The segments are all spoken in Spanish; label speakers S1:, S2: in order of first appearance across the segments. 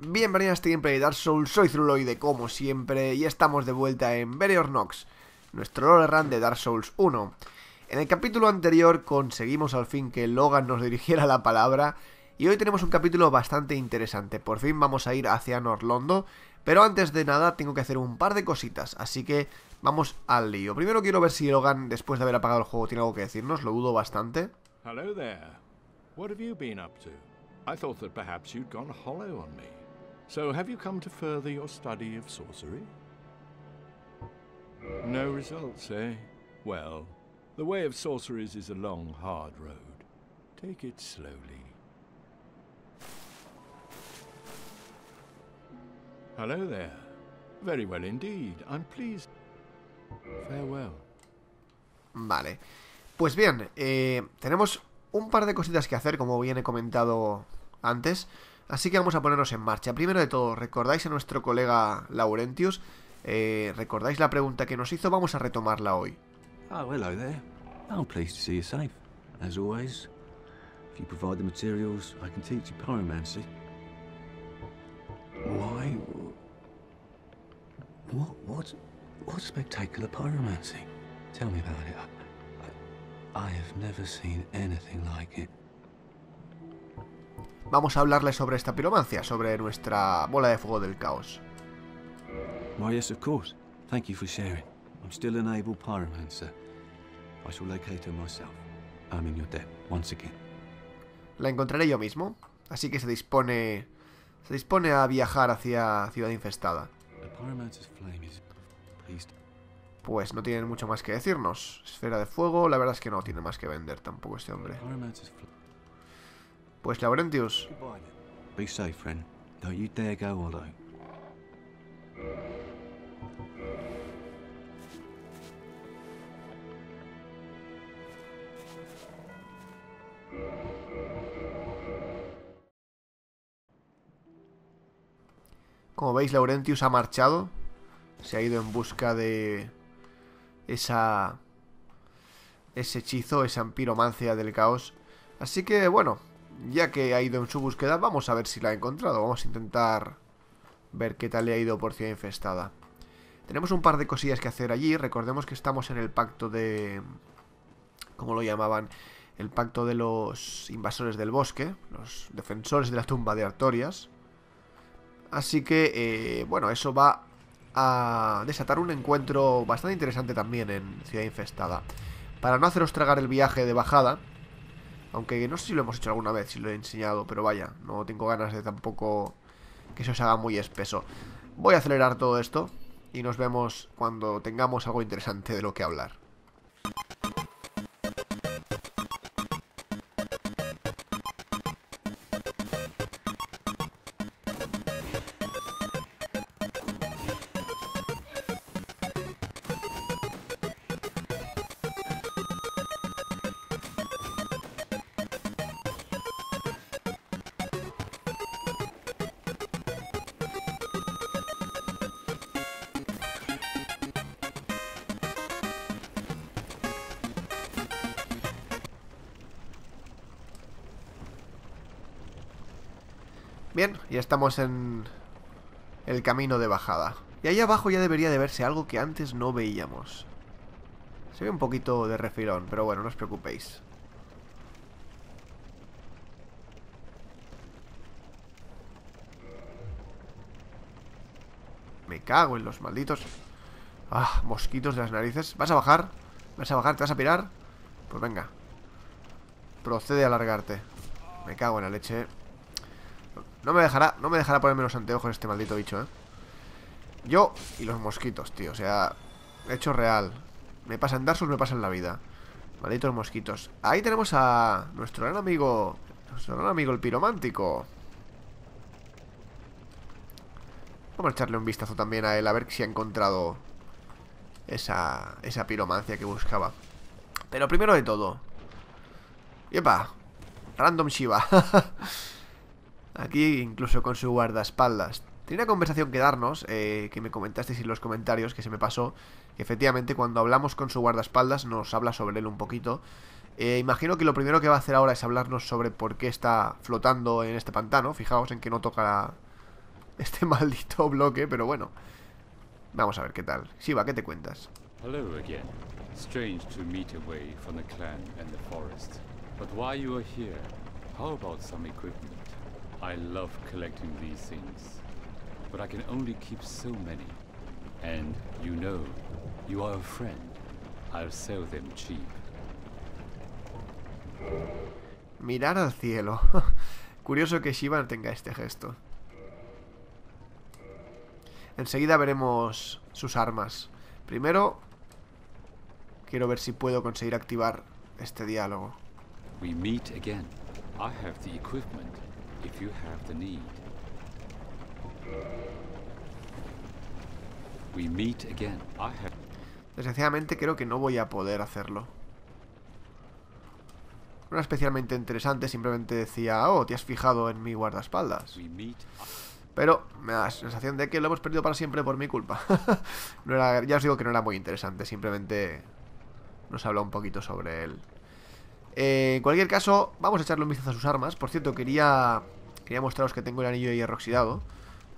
S1: Bienvenidos a este gameplay de Dark Souls, soy Zuloide como siempre y estamos de vuelta en Verior Nox, nuestro lore run de Dark Souls 1. En el capítulo anterior conseguimos al fin que Logan nos dirigiera la palabra y hoy tenemos un capítulo bastante interesante, por fin vamos a ir hacia Norlondo, pero antes de nada tengo que hacer un par de cositas, así que vamos al lío. Primero quiero ver si Logan, después de haber apagado el juego, tiene algo que decirnos, lo dudo bastante.
S2: Hello there. What have you been up to? I thought that perhaps you'd gone hollow on me. So have you come to further your study of sorcery? No results, eh? Well, the way of sorceries is a long, hard road. Take it slowly. Hello there. Very well indeed. I'm pleased.
S1: Farewell. Vale. Pues bien, eh, tenemos un par de cositas que hacer, como bien he comentado antes. Así que vamos a ponernos en marcha. Primero de todo, ¿recordáis a nuestro colega Laurentius? Eh, ¿Recordáis la pregunta que nos hizo? Vamos a retomarla hoy. Oh, ah, hello there.
S2: I'm pleased to see you safe, as always. If you provide the materials, I can teach you pyromancy. Why? What? What? What spectacular pyromancy? Tell me about it. I have never seen anything like it
S1: vamos a hablarle sobre esta piromancia, sobre nuestra bola de fuego del caos. Thank you for
S2: sharing. I'm still an pyromancer. I shall locate myself. I'm in your debt once again.
S1: La encontraré yo mismo, así que se dispone se dispone a viajar hacia ciudad infestada. Pues no tienen mucho más que decirnos. Esfera de fuego, la verdad es que no tiene más que vender tampoco este hombre. Pues Laurentius. Como veis, Laurentius ha marchado. Se ha ido en busca de esa ese hechizo, esa empiromancia del caos. Así que, bueno, ya que ha ido en su búsqueda, vamos a ver si la ha encontrado. Vamos a intentar ver qué tal le ha ido por ciudad infestada. Tenemos un par de cosillas que hacer allí. Recordemos que estamos en el pacto de... ¿Cómo lo llamaban? El pacto de los invasores del bosque. Los defensores de la tumba de Artorias. Así que, eh, bueno, eso va a desatar un encuentro bastante interesante también en Ciudad Infestada. Para no haceros tragar el viaje de bajada, aunque no sé si lo hemos hecho alguna vez, si lo he enseñado, pero vaya, no tengo ganas de tampoco que se os haga muy espeso. Voy a acelerar todo esto y nos vemos cuando tengamos algo interesante de lo que hablar. Estamos en el camino de bajada. Y ahí abajo ya debería de verse algo que antes no veíamos. Se ve un poquito de refilón, pero bueno, no os preocupéis. Me cago en los malditos... Ah, mosquitos de las narices. ¿Vas a bajar? ¿Vas a bajar? ¿Te vas a pirar? Pues venga. Procede a alargarte. Me cago en la leche, no me dejará, no me dejará ponerme los anteojos este maldito bicho, ¿eh? Yo y los mosquitos, tío. O sea, hecho real. Me pasan darsos, me pasan la vida. Malditos mosquitos. Ahí tenemos a nuestro gran amigo... Nuestro gran amigo el piromántico. Vamos a echarle un vistazo también a él, a ver si ha encontrado esa, esa piromancia que buscaba. Pero primero de todo... ¡Yepa! Random Shiva. aquí incluso con su guardaespaldas. Tiene una conversación que darnos, eh, que me comentasteis en los comentarios, que se me pasó, que efectivamente cuando hablamos con su guardaespaldas nos habla sobre él un poquito. Eh, imagino que lo primero que va a hacer ahora es hablarnos sobre por qué está flotando en este pantano. Fijaos en que no toca este maldito bloque, pero bueno. Vamos a ver qué tal. Shiva, ¿qué te cuentas?
S2: clan But you are here, I love collecting these things, but I can only keep so many. And you know,
S1: you are a friend.
S2: I'll sell them cheap.
S1: Mirar al cielo. Curioso que Shiva tenga este gesto. Enseguida veremos sus armas. Primero, quiero ver si puedo conseguir activar este diálogo.
S2: We meet again. I have the equipment if
S1: creo que no voy a poder hacerlo. No era especialmente interesante, simplemente decía, oh, te has fijado en mi guardaespaldas. Pero me da la sensación de que lo hemos perdido para siempre por mi culpa. ya os digo que no era muy interesante, simplemente nos habló un poquito sobre él. Eh, en cualquier caso, vamos a echarle un vistazo a sus armas. Por cierto, quería, quería mostraros que tengo el anillo de hierro oxidado.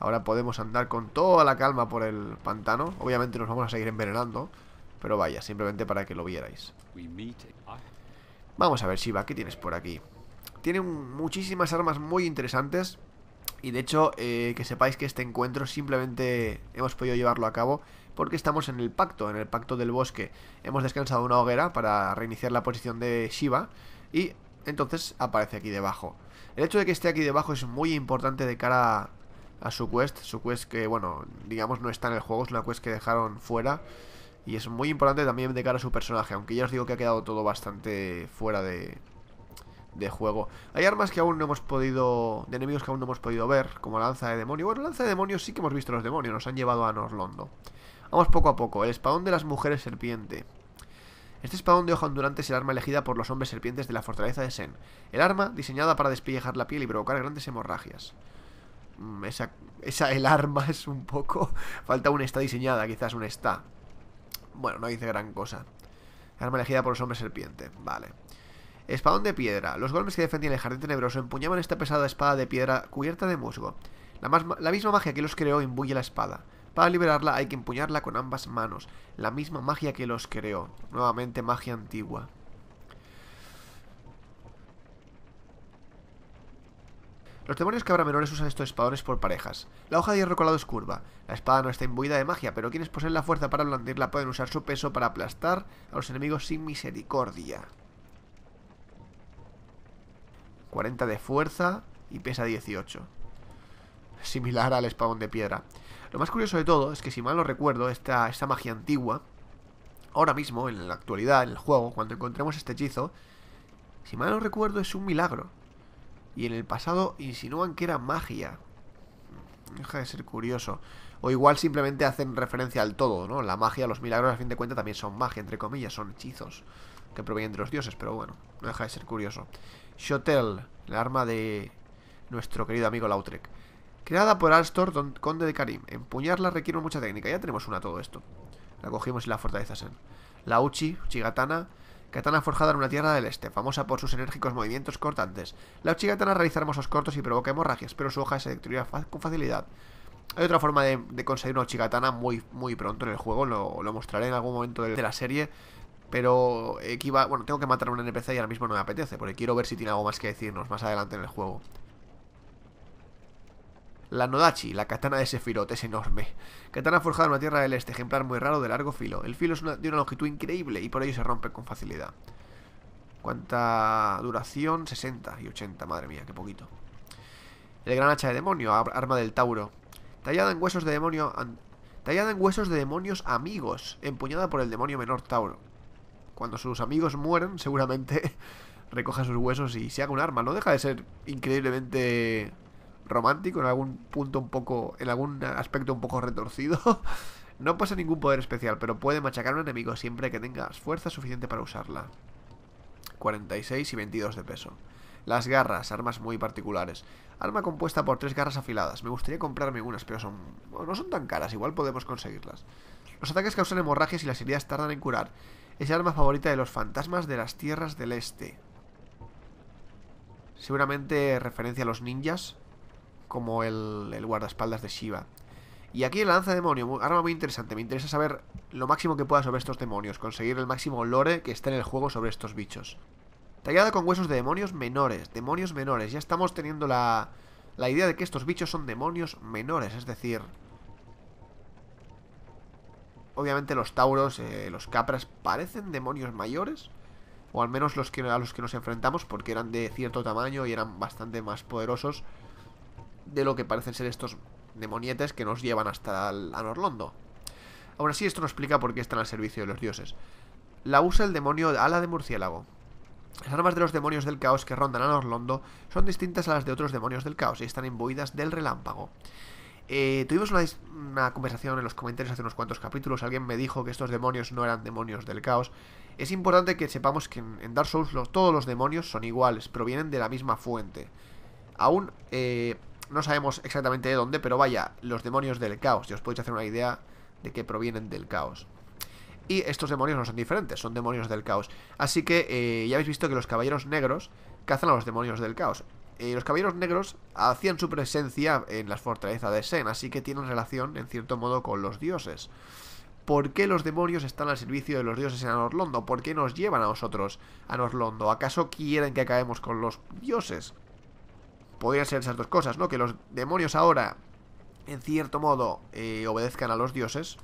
S1: Ahora podemos andar con toda la calma por el pantano. Obviamente nos vamos a seguir envenenando. Pero vaya, simplemente para que lo vierais. Vamos a ver, Shiva, ¿qué tienes por aquí? Tiene muchísimas armas muy interesantes. Y de hecho, eh, que sepáis que este encuentro simplemente hemos podido llevarlo a cabo porque estamos en el pacto, en el pacto del bosque. Hemos descansado una hoguera para reiniciar la posición de Shiva y entonces aparece aquí debajo. El hecho de que esté aquí debajo es muy importante de cara a, su quest, su quest que, bueno, digamos no está en el juego, es una quest que dejaron fuera. Y es muy importante también de cara a su personaje, aunque ya os digo que ha quedado todo bastante fuera de, juego. Hay armas que aún no hemos podido... de enemigos que aún no hemos podido ver, como lanza de demonio. Bueno, lanza de demonio sí que hemos visto los demonios, nos han llevado a Norlondo. Vamos poco a poco. El espadón de las mujeres serpiente. Este espadón de hoja ondulante es el arma elegida por los hombres serpientes de la fortaleza de Sen. El arma diseñada para despellejar la piel y provocar grandes hemorragias. Mm, esa, esa, el arma es un poco... Falta una está diseñada, quizás una está. Bueno, no dice gran cosa. Arma elegida por los hombres serpiente. Vale. Espadón de piedra. Los golpes que defendían el jardín tenebroso empuñaban esta pesada espada de piedra cubierta de musgo. La, la misma magia que los creó imbuye la espada. Para liberarla hay que empuñarla con ambas manos, la misma magia que los creó. Nuevamente magia antigua. Los demonios cabra menores usan estos espadones por parejas. La hoja de hierro colado es curva. La espada no está imbuida de magia, pero quienes poseen la fuerza para blandirla pueden usar su peso para aplastar a los enemigos sin misericordia. 40 de fuerza y pesa 18. Similar al espadón de piedra. Lo más curioso de todo es que, si mal no recuerdo, esta, esta magia antigua, ahora mismo, en la actualidad, en el juego, cuando encontremos este hechizo, si mal no recuerdo, es un milagro. Y en el pasado insinúan que era magia. Deja de ser curioso. O igual simplemente hacen referencia al todo, ¿no? La magia, los milagros, a fin de cuentas, también son magia, entre comillas, son hechizos que provienen de los dioses, pero bueno, no deja de ser curioso. Shotel, el arma de nuestro querido amigo Lautrec. Creada por Alstor, conde de Karim. Empuñarla requiere mucha técnica. Ya tenemos una todo esto. La cogimos y la fortaleza La Uchi, Chigatana, katana forjada en una tierra del este, famosa por sus enérgicos movimientos cortantes. La Uchigatana realiza hermosos cortos y provoca hemorragias, pero su hoja se destruirá con facilidad. Hay otra forma de, conseguir una Uchigatana muy, muy pronto en el juego, lo, mostraré en algún momento de, la serie, pero equiva... bueno, tengo que matar a un NPC y ahora mismo no me apetece, porque quiero ver si tiene algo más que decirnos más adelante en el juego. La Nodachi, la katana de sefirot, es enorme. Katana forjada en una tierra del este, ejemplar muy raro de largo filo. El filo es de una longitud increíble y por ello se rompe con facilidad. ¿Cuánta duración? 60 y 80, madre mía, qué poquito. El gran hacha de demonio, arma del Tauro. Tallada en huesos de demonio... Tallada en huesos de demonios amigos, empuñada por el demonio menor Tauro. Cuando sus amigos mueren, seguramente recoja sus huesos y se haga un arma. No deja de ser increíblemente romántico, en algún punto un poco, en algún aspecto un poco retorcido. no pasa ningún poder especial, pero puede machacar a un enemigo siempre que tengas fuerza suficiente para usarla. 46 y 22 de peso. Las garras, armas muy particulares. Arma compuesta por tres garras afiladas. Me gustaría comprarme unas, pero son no son tan caras, igual podemos conseguirlas. Los ataques causan hemorragias y las heridas tardan en curar. Es el arma favorita de los fantasmas de las tierras del este. Seguramente referencia a los ninjas, como el, guardaespaldas de Shiva. Y aquí el lanza demonio, arma muy interesante. Me interesa saber lo máximo que pueda sobre estos demonios, conseguir el máximo lore que esté en el juego sobre estos bichos. Tallada con huesos de demonios menores, demonios menores. Ya estamos teniendo la, la idea de que estos bichos son demonios menores, es decir... Obviamente los tauros, eh, los capras, parecen demonios mayores. O al menos los que, a los que nos enfrentamos, porque eran de cierto tamaño y eran bastante más poderosos de lo que parecen ser estos demonietes que nos llevan hasta a Norlondo. Aún así, esto nos explica por qué están al servicio de los dioses. La usa el demonio ala de murciélago. Las armas de los demonios del caos que rondan a Norlondo son distintas a las de otros demonios del caos y están imbuidas del relámpago. Eh, tuvimos una, conversación en los comentarios hace unos cuantos capítulos. Alguien me dijo que estos demonios no eran demonios del caos. Es importante que sepamos que en, Dark Souls todos los demonios son iguales, provienen de la misma fuente. Aún eh, no sabemos exactamente de dónde, pero vaya, los demonios del caos. y os podéis hacer una idea de que provienen del caos. Y estos demonios no son diferentes, son demonios del caos. Así que eh, ya habéis visto que los caballeros negros cazan a los demonios del caos. Eh, los caballeros negros hacían su presencia en las fortalezas de Sen, así que tienen relación, en cierto modo, con los dioses. ¿Por qué los demonios están al servicio de los dioses en Anorlondo? ¿Por qué nos llevan a nosotros a Londo? ¿Acaso quieren que acabemos con los dioses? podrían ser esas dos cosas, ¿no? Que los demonios ahora, en cierto modo, eh, obedezcan a los dioses.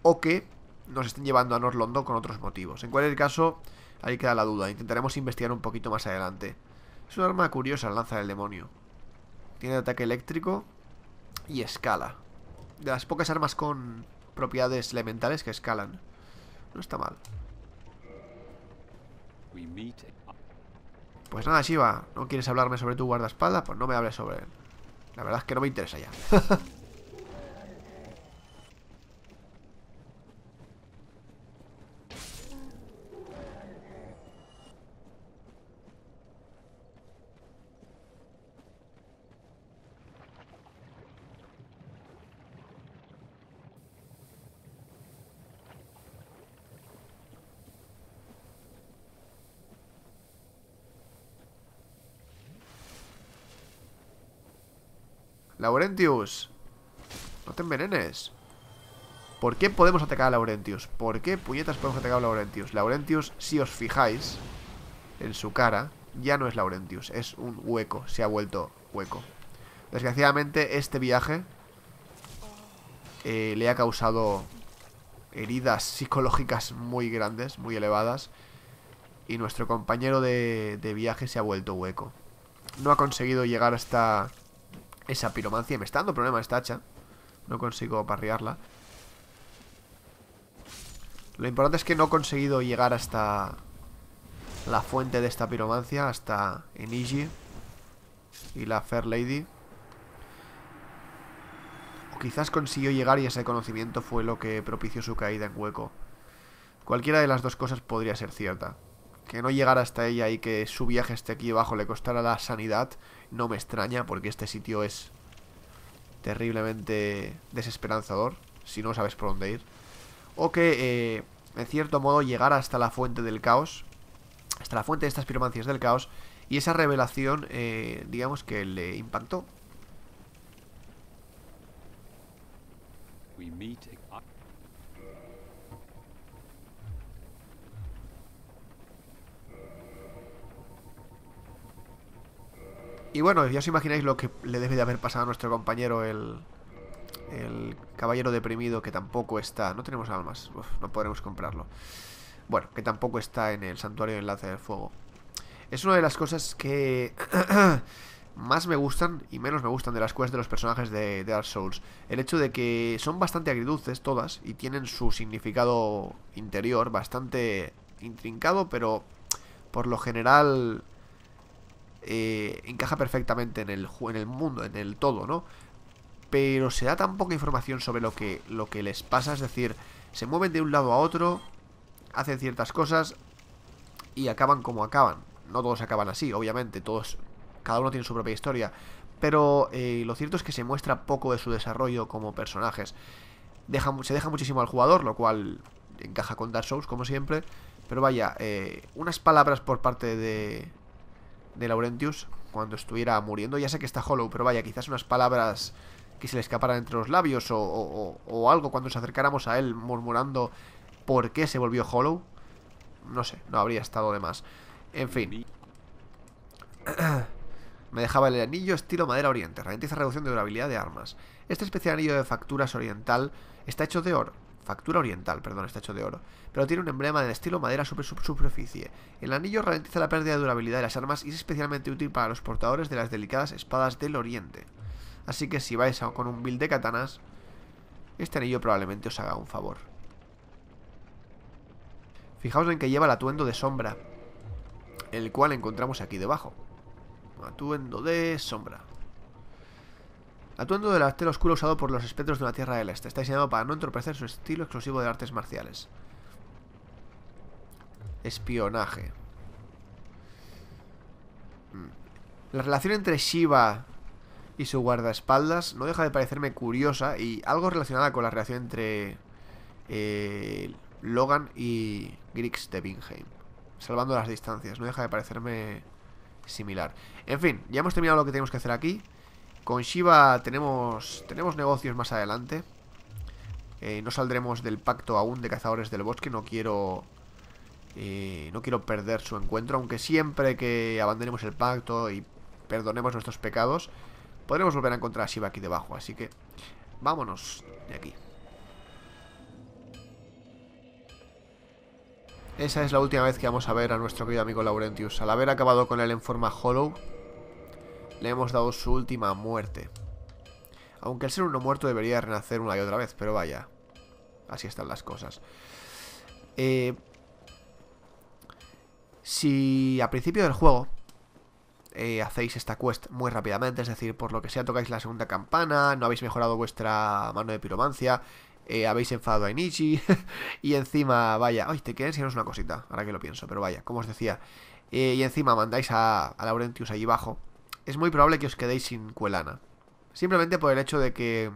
S1: O que nos estén llevando a Norlondo con otros motivos. En cualquier caso, ahí queda la duda. Intentaremos investigar un poquito más adelante. Es una arma curiosa la lanza del demonio. Tiene ataque eléctrico y escala. De las pocas armas con propiedades elementales que escalan. No está mal. We meet pues nada, Shiva, ¿no quieres hablarme sobre tu guardaespaldas? Pues no me hables sobre él. La verdad es que no me interesa ya. Laurentius. No te envenenes. ¿Por qué podemos atacar a Laurentius? ¿Por qué puñetas podemos atacar a Laurentius? Laurentius, si os fijáis en su cara, ya no es Laurentius, es un hueco, se ha vuelto hueco. Desgraciadamente este viaje eh, le ha causado heridas psicológicas muy grandes, muy elevadas, y nuestro compañero de viaje se ha vuelto hueco. No ha conseguido llegar hasta esa piromancia me está dando problema esta hacha. No consigo parriarla. Lo importante es que no he conseguido llegar hasta la fuente de esta piromancia, hasta Enigi y la Fair Lady. O quizás consiguió llegar y ese conocimiento fue lo que propició su caída en hueco. Cualquiera de las dos cosas podría ser cierta que no llegara hasta ella y que su viaje esté aquí abajo le costara la sanidad, no me extraña porque este sitio es terriblemente desesperanzador si no sabes por dónde ir. O que, eh, en cierto modo, llegara hasta la fuente del caos, hasta la fuente de estas piromancias del caos, y esa revelación, eh, digamos que le impactó. Y bueno, ya os imagináis lo que le debe de haber pasado a nuestro compañero el, el caballero deprimido que tampoco está... No tenemos almas, no podremos comprarlo. Bueno, que tampoco está en el santuario de enlace del fuego. Es una de las cosas que más me gustan y menos me gustan de las quests de los personajes de Dark Souls. El hecho de que son bastante agridulces todas y tienen su significado interior bastante intrincado, pero por lo general eh, encaja perfectamente en el, en el mundo, en el todo, ¿no? Pero se da tan poca información sobre lo que, lo que les pasa, es decir, se mueven de un lado a otro, hacen ciertas cosas y acaban como acaban. No todos acaban así, obviamente, todos, cada uno tiene su propia historia, pero eh, lo cierto es que se muestra poco de su desarrollo como personajes. se deja muchísimo al jugador, lo cual encaja con Dark Souls, como siempre. Pero vaya, eh, unas palabras por parte de, de Laurentius cuando estuviera muriendo. Ya sé que está Hollow, pero vaya, quizás unas palabras que se le escaparan entre los labios o, algo cuando nos acercáramos a él murmurando por qué se volvió Hollow. No sé, no habría estado de más. En fin. Me dejaba el anillo estilo madera oriente. Ralentiza reducción de durabilidad de armas. Este especial anillo de facturas oriental está hecho de oro. Factura oriental, perdón, está hecho de oro, pero tiene un emblema de estilo madera sobre su superficie. El anillo ralentiza la pérdida de durabilidad de las armas y es especialmente útil para los portadores de las delicadas espadas del oriente. Así que si vais con un build de katanas, este anillo probablemente os haga un favor. Fijaos en que lleva el atuendo de sombra, el cual encontramos aquí debajo. Atuendo de sombra. Atuendo del arte oscuro usado por los espectros de la Tierra del Este. Está diseñado para no entorpecer su estilo exclusivo de artes marciales. Espionaje. Mm. La relación entre Shiva y su guardaespaldas no deja de parecerme curiosa y algo relacionada con la relación entre eh, Logan y Griggs de Bingheim Salvando las distancias, no deja de parecerme similar. En fin, ya hemos terminado lo que tenemos que hacer aquí. Con Shiva tenemos, tenemos negocios más adelante. Eh, no saldremos del pacto aún de cazadores del bosque. No quiero... Eh, no quiero perder su encuentro. Aunque siempre que abandonemos el pacto y perdonemos nuestros pecados, podremos volver a encontrar a Shiva aquí debajo. Así que vámonos de aquí. Esa es la última vez que vamos a ver a nuestro querido amigo Laurentius. Al haber acabado con él en forma hollow, le hemos dado su última muerte. Aunque el ser uno muerto debería renacer una y otra vez, pero vaya. Así están las cosas. Eh, si a principio del juego eh, hacéis esta quest muy rápidamente, es decir, por lo que sea tocáis la segunda campana, no habéis mejorado vuestra mano de piromancia, eh, habéis enfadado a Inichi y encima, vaya, ay, te quieren enseñaros una cosita, ahora que lo pienso, pero vaya, como os decía, y encima mandáis a, a Laurentius allí abajo es muy probable que os quedéis sin Cuelana. Simplemente por el hecho de que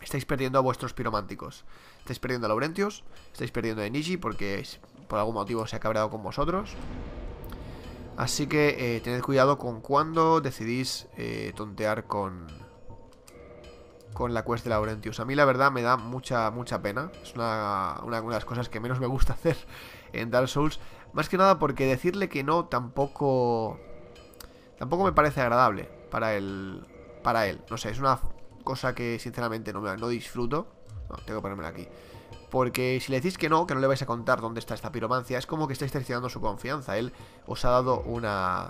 S1: estáis perdiendo a vuestros pirománticos. Estáis perdiendo a Laurentius, estáis perdiendo a Niji porque por algún motivo se ha cabreado con vosotros. Así que eh, tened cuidado con cuando decidís eh, tontear con, con la quest de Laurentius. A mí la verdad me da mucha, mucha pena. Es una, una de las cosas que menos me gusta hacer en Dark Souls. Más que nada porque decirle que no tampoco Tampoco me parece agradable para él, para él. No sé, es una cosa que sinceramente no, me, no disfruto. No, tengo que ponérmela aquí. Porque si le decís que no, que no le vais a contar dónde está esta piromancia, es como que estáis traicionando su confianza. Él os ha dado una...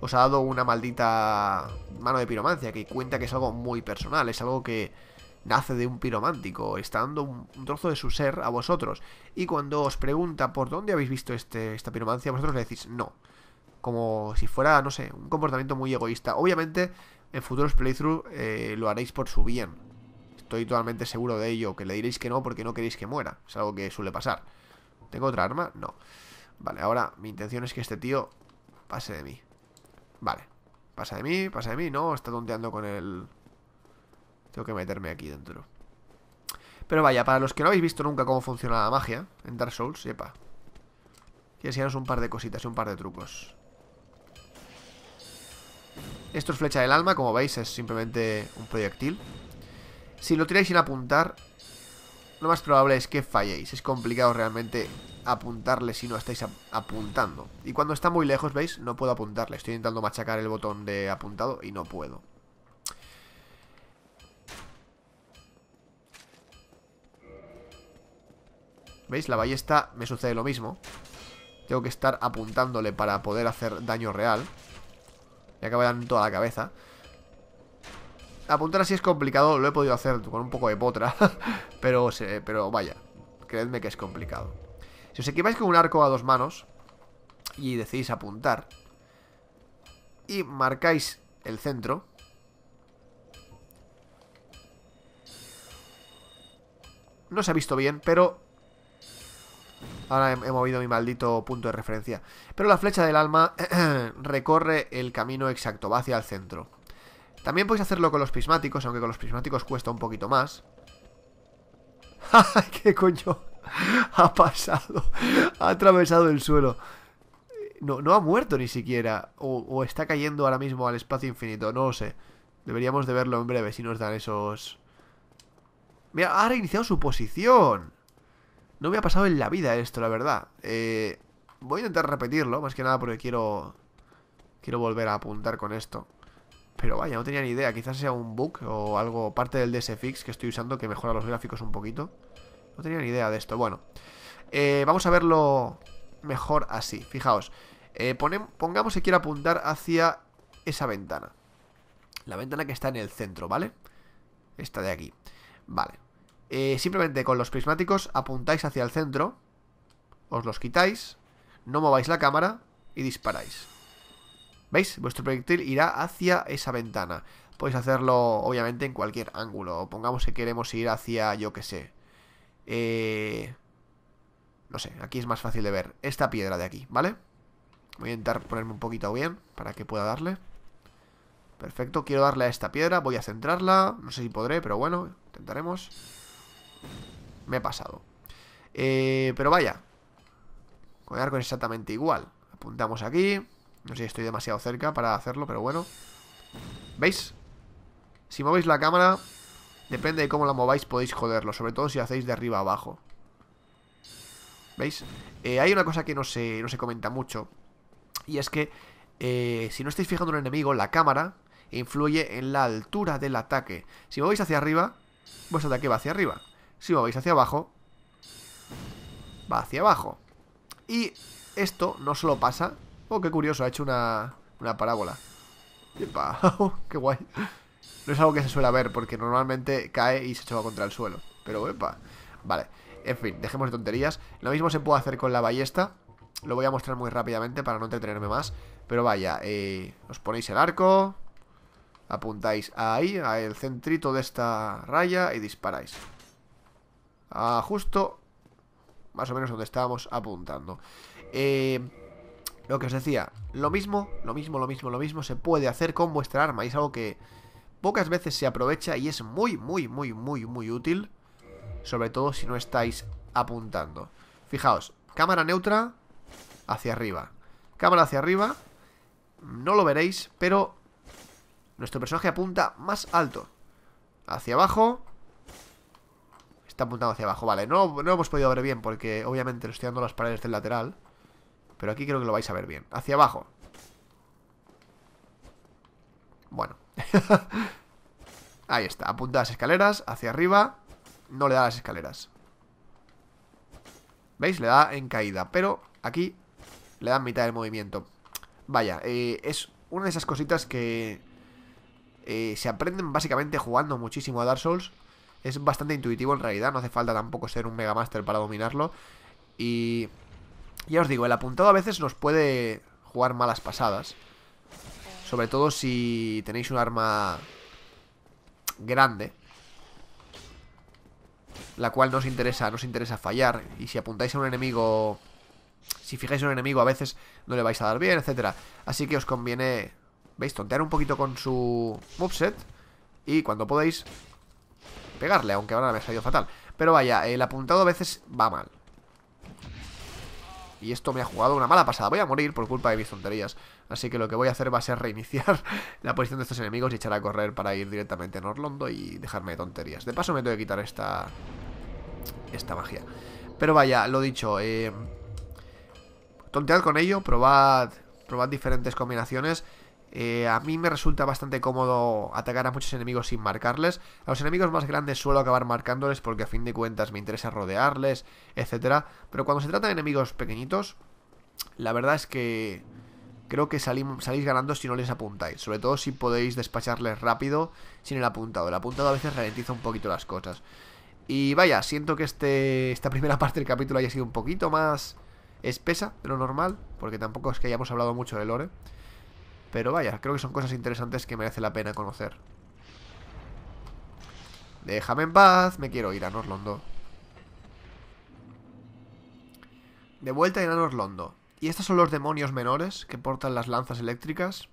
S1: Os ha dado una maldita mano de piromancia que cuenta que es algo muy personal, es algo que nace de un piromántico, está dando un, trozo de su ser a vosotros. Y cuando os pregunta por dónde habéis visto este, esta piromancia, vosotros le decís no como si fuera, no sé, un comportamiento muy egoísta. Obviamente, en futuros playthrough eh, lo haréis por su bien. Estoy totalmente seguro de ello, que le diréis que no porque no queréis que muera. Es algo que suele pasar. ¿Tengo otra arma? No. Vale, ahora mi intención es que este tío pase de mí. Vale. Pasa de mí, pasa de mí. No, está tonteando con el... Tengo que meterme aquí dentro. Pero vaya, para los que no habéis visto nunca cómo funciona la magia en Dark Souls, sepa. Que enseñaros un par de cositas y un par de trucos. Esto es flecha del alma, como veis, es simplemente un proyectil. Si lo tiráis sin apuntar, lo más probable es que falléis. Es complicado realmente apuntarle si no estáis apuntando. Y cuando está muy lejos, ¿veis? No puedo apuntarle. Estoy intentando machacar el botón de apuntado y no puedo. ¿Veis? La ballesta me sucede lo mismo. Tengo que estar apuntándole para poder hacer daño real y acabo toda la cabeza Apuntar así es complicado, lo he podido hacer con un poco de potra pero, pero vaya, creedme que es complicado Si os equipáis con un arco a dos manos Y decidís apuntar Y marcáis el centro No se ha visto bien, pero Ahora he, movido mi maldito punto de referencia. Pero la flecha del alma recorre el camino exacto, va hacia el centro. También podéis hacerlo con los prismáticos, aunque con los prismáticos cuesta un poquito más. ¿Qué coño ha pasado? Ha atravesado el suelo. No, ha muerto ni siquiera. O, o está cayendo ahora mismo al espacio infinito, no lo sé. Deberíamos de verlo en breve si nos dan esos... Mira, ha reiniciado su posición. No me ha pasado en la vida esto, la verdad. Eh, voy a intentar repetirlo, más que nada porque quiero... Quiero volver a apuntar con esto. Pero vaya, no tenía ni idea. Quizás sea un bug o algo, parte del Fix que estoy usando que mejora los gráficos un poquito. No tenía ni idea de esto. Bueno, eh, vamos a verlo mejor así. Fijaos, eh, pongamos que quiero apuntar hacia esa ventana. La ventana que está en el centro, ¿vale? Esta de aquí. Vale. Eh, simplemente con los prismáticos apuntáis hacia el centro, os los quitáis, no mováis la cámara y disparáis. ¿Veis? Vuestro proyectil irá hacia esa ventana. Podéis hacerlo, obviamente, en cualquier ángulo. O Pongamos que queremos ir hacia, yo qué sé. Eh, no sé, aquí es más fácil de ver. Esta piedra de aquí, ¿vale? Voy a intentar ponerme un poquito bien para que pueda darle. Perfecto, quiero darle a esta piedra. Voy a centrarla. No sé si podré, pero bueno, intentaremos. Me he pasado. Eh, pero vaya. Con el arco es exactamente igual. Apuntamos aquí. No sé si estoy demasiado cerca para hacerlo, pero bueno. ¿Veis? Si movéis la cámara, depende de cómo la mováis, podéis joderlo. Sobre todo si hacéis de arriba a abajo. ¿Veis? Eh, hay una cosa que no se, comenta mucho. Y es que eh, si no estáis fijando un enemigo, la cámara influye en la altura del ataque. Si movéis hacia arriba, vuestro ataque va hacia arriba si movéis hacia abajo, va hacia abajo. Y esto no solo pasa... Oh, qué curioso, ha hecho una, una parábola. Oh, ¡Qué guay! No es algo que se suele ver, porque normalmente cae y se choca contra el suelo. Pero, ¡epa! Vale, en fin, dejemos de tonterías. Lo mismo se puede hacer con la ballesta. Lo voy a mostrar muy rápidamente para no entretenerme más. Pero vaya, eh, os ponéis el arco, apuntáis ahí, al centrito de esta raya y disparáis justo más o menos donde estábamos apuntando. Eh, lo que os decía, lo mismo, lo mismo, lo mismo, lo mismo se puede hacer con vuestra arma y es algo que pocas veces se aprovecha y es muy, muy, muy, muy, muy útil, sobre todo si no estáis apuntando. Fijaos, cámara neutra hacia arriba. Cámara hacia arriba, no lo veréis, pero nuestro personaje apunta más alto. Hacia abajo, Está apuntando hacia abajo, vale no, no hemos podido ver bien porque obviamente le estoy dando las paredes del lateral Pero aquí creo que lo vais a ver bien Hacia abajo Bueno Ahí está, apunta las escaleras Hacia arriba No le da las escaleras ¿Veis? Le da en caída Pero aquí le da mitad del movimiento Vaya, eh, es una de esas cositas que eh, se aprenden básicamente jugando muchísimo a Dark Souls es bastante intuitivo en realidad, no hace falta tampoco ser un Mega Master para dominarlo. Y ya os digo, el apuntado a veces nos puede jugar malas pasadas. Sobre todo si tenéis un arma grande. La cual nos interesa, interesa fallar. Y si apuntáis a un enemigo... Si fijáis a un enemigo a veces no le vais a dar bien, etcétera. Así que os conviene... ¿Veis? Tontear un poquito con su moveset. Y cuando podéis pegarle, aunque ahora me ha salido fatal. Pero vaya, el apuntado a veces va mal. Y esto me ha jugado una mala pasada. Voy a morir por culpa de mis tonterías. Así que lo que voy a hacer va a ser reiniciar la posición de estos enemigos y echar a correr para ir directamente a Norlondo y dejarme de tonterías. De paso me tengo que quitar esta... esta magia. Pero vaya, lo dicho, eh... Tontead con ello, probad diferentes combinaciones eh, a mí me resulta bastante cómodo atacar a muchos enemigos sin marcarles. A los enemigos más grandes suelo acabar marcándoles porque a fin de cuentas me interesa rodearles, etc. Pero cuando se trata de enemigos pequeñitos, la verdad es que creo que salís ganando si no les apuntáis. Sobre todo si podéis despacharles rápido sin el apuntado. El apuntado a veces ralentiza un poquito las cosas. Y vaya, siento que este, esta primera parte del capítulo haya sido un poquito más espesa de lo normal, porque tampoco es que hayamos hablado mucho de Lore. Pero vaya, creo que son cosas interesantes que merece la pena conocer. Déjame en paz, me quiero ir a Norlondo. De vuelta en Norlondo. ¿Y estos son los demonios menores que portan las lanzas eléctricas?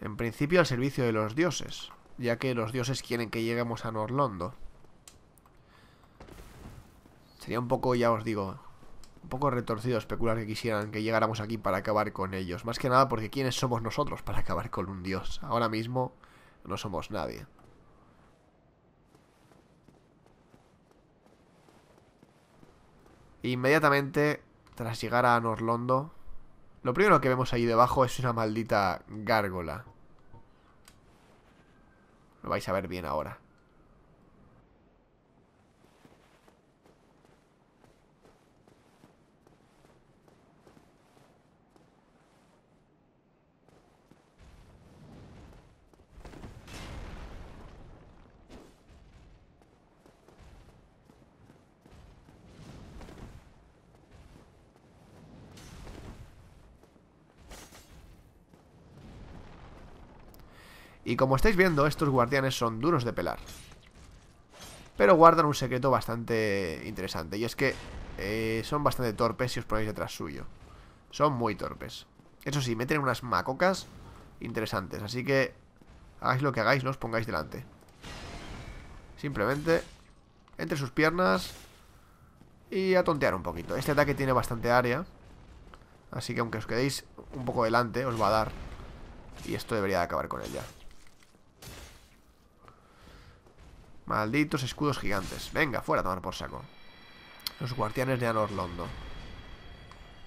S1: En principio al servicio de los dioses, ya que los dioses quieren que lleguemos a Norlondo. Sería un poco, ya os digo, un poco retorcido especular que quisieran que llegáramos aquí para acabar con ellos. Más que nada porque ¿quiénes somos nosotros para acabar con un dios? Ahora mismo no somos nadie. Inmediatamente, tras llegar a Norlondo, lo primero que vemos ahí debajo es una maldita gárgola. Lo vais a ver bien ahora. Y como estáis viendo, estos guardianes son duros de pelar. Pero guardan un secreto bastante interesante. Y es que eh, son bastante torpes si os ponéis detrás suyo. Son muy torpes. Eso sí, meten unas macocas interesantes. Así que hagáis lo que hagáis, no os pongáis delante. Simplemente entre sus piernas y a tontear un poquito. Este ataque tiene bastante área. Así que aunque os quedéis un poco delante, os va a dar. Y esto debería acabar con él ya. Malditos escudos gigantes. Venga, fuera a tomar por saco. Los guardianes de Anor Londo.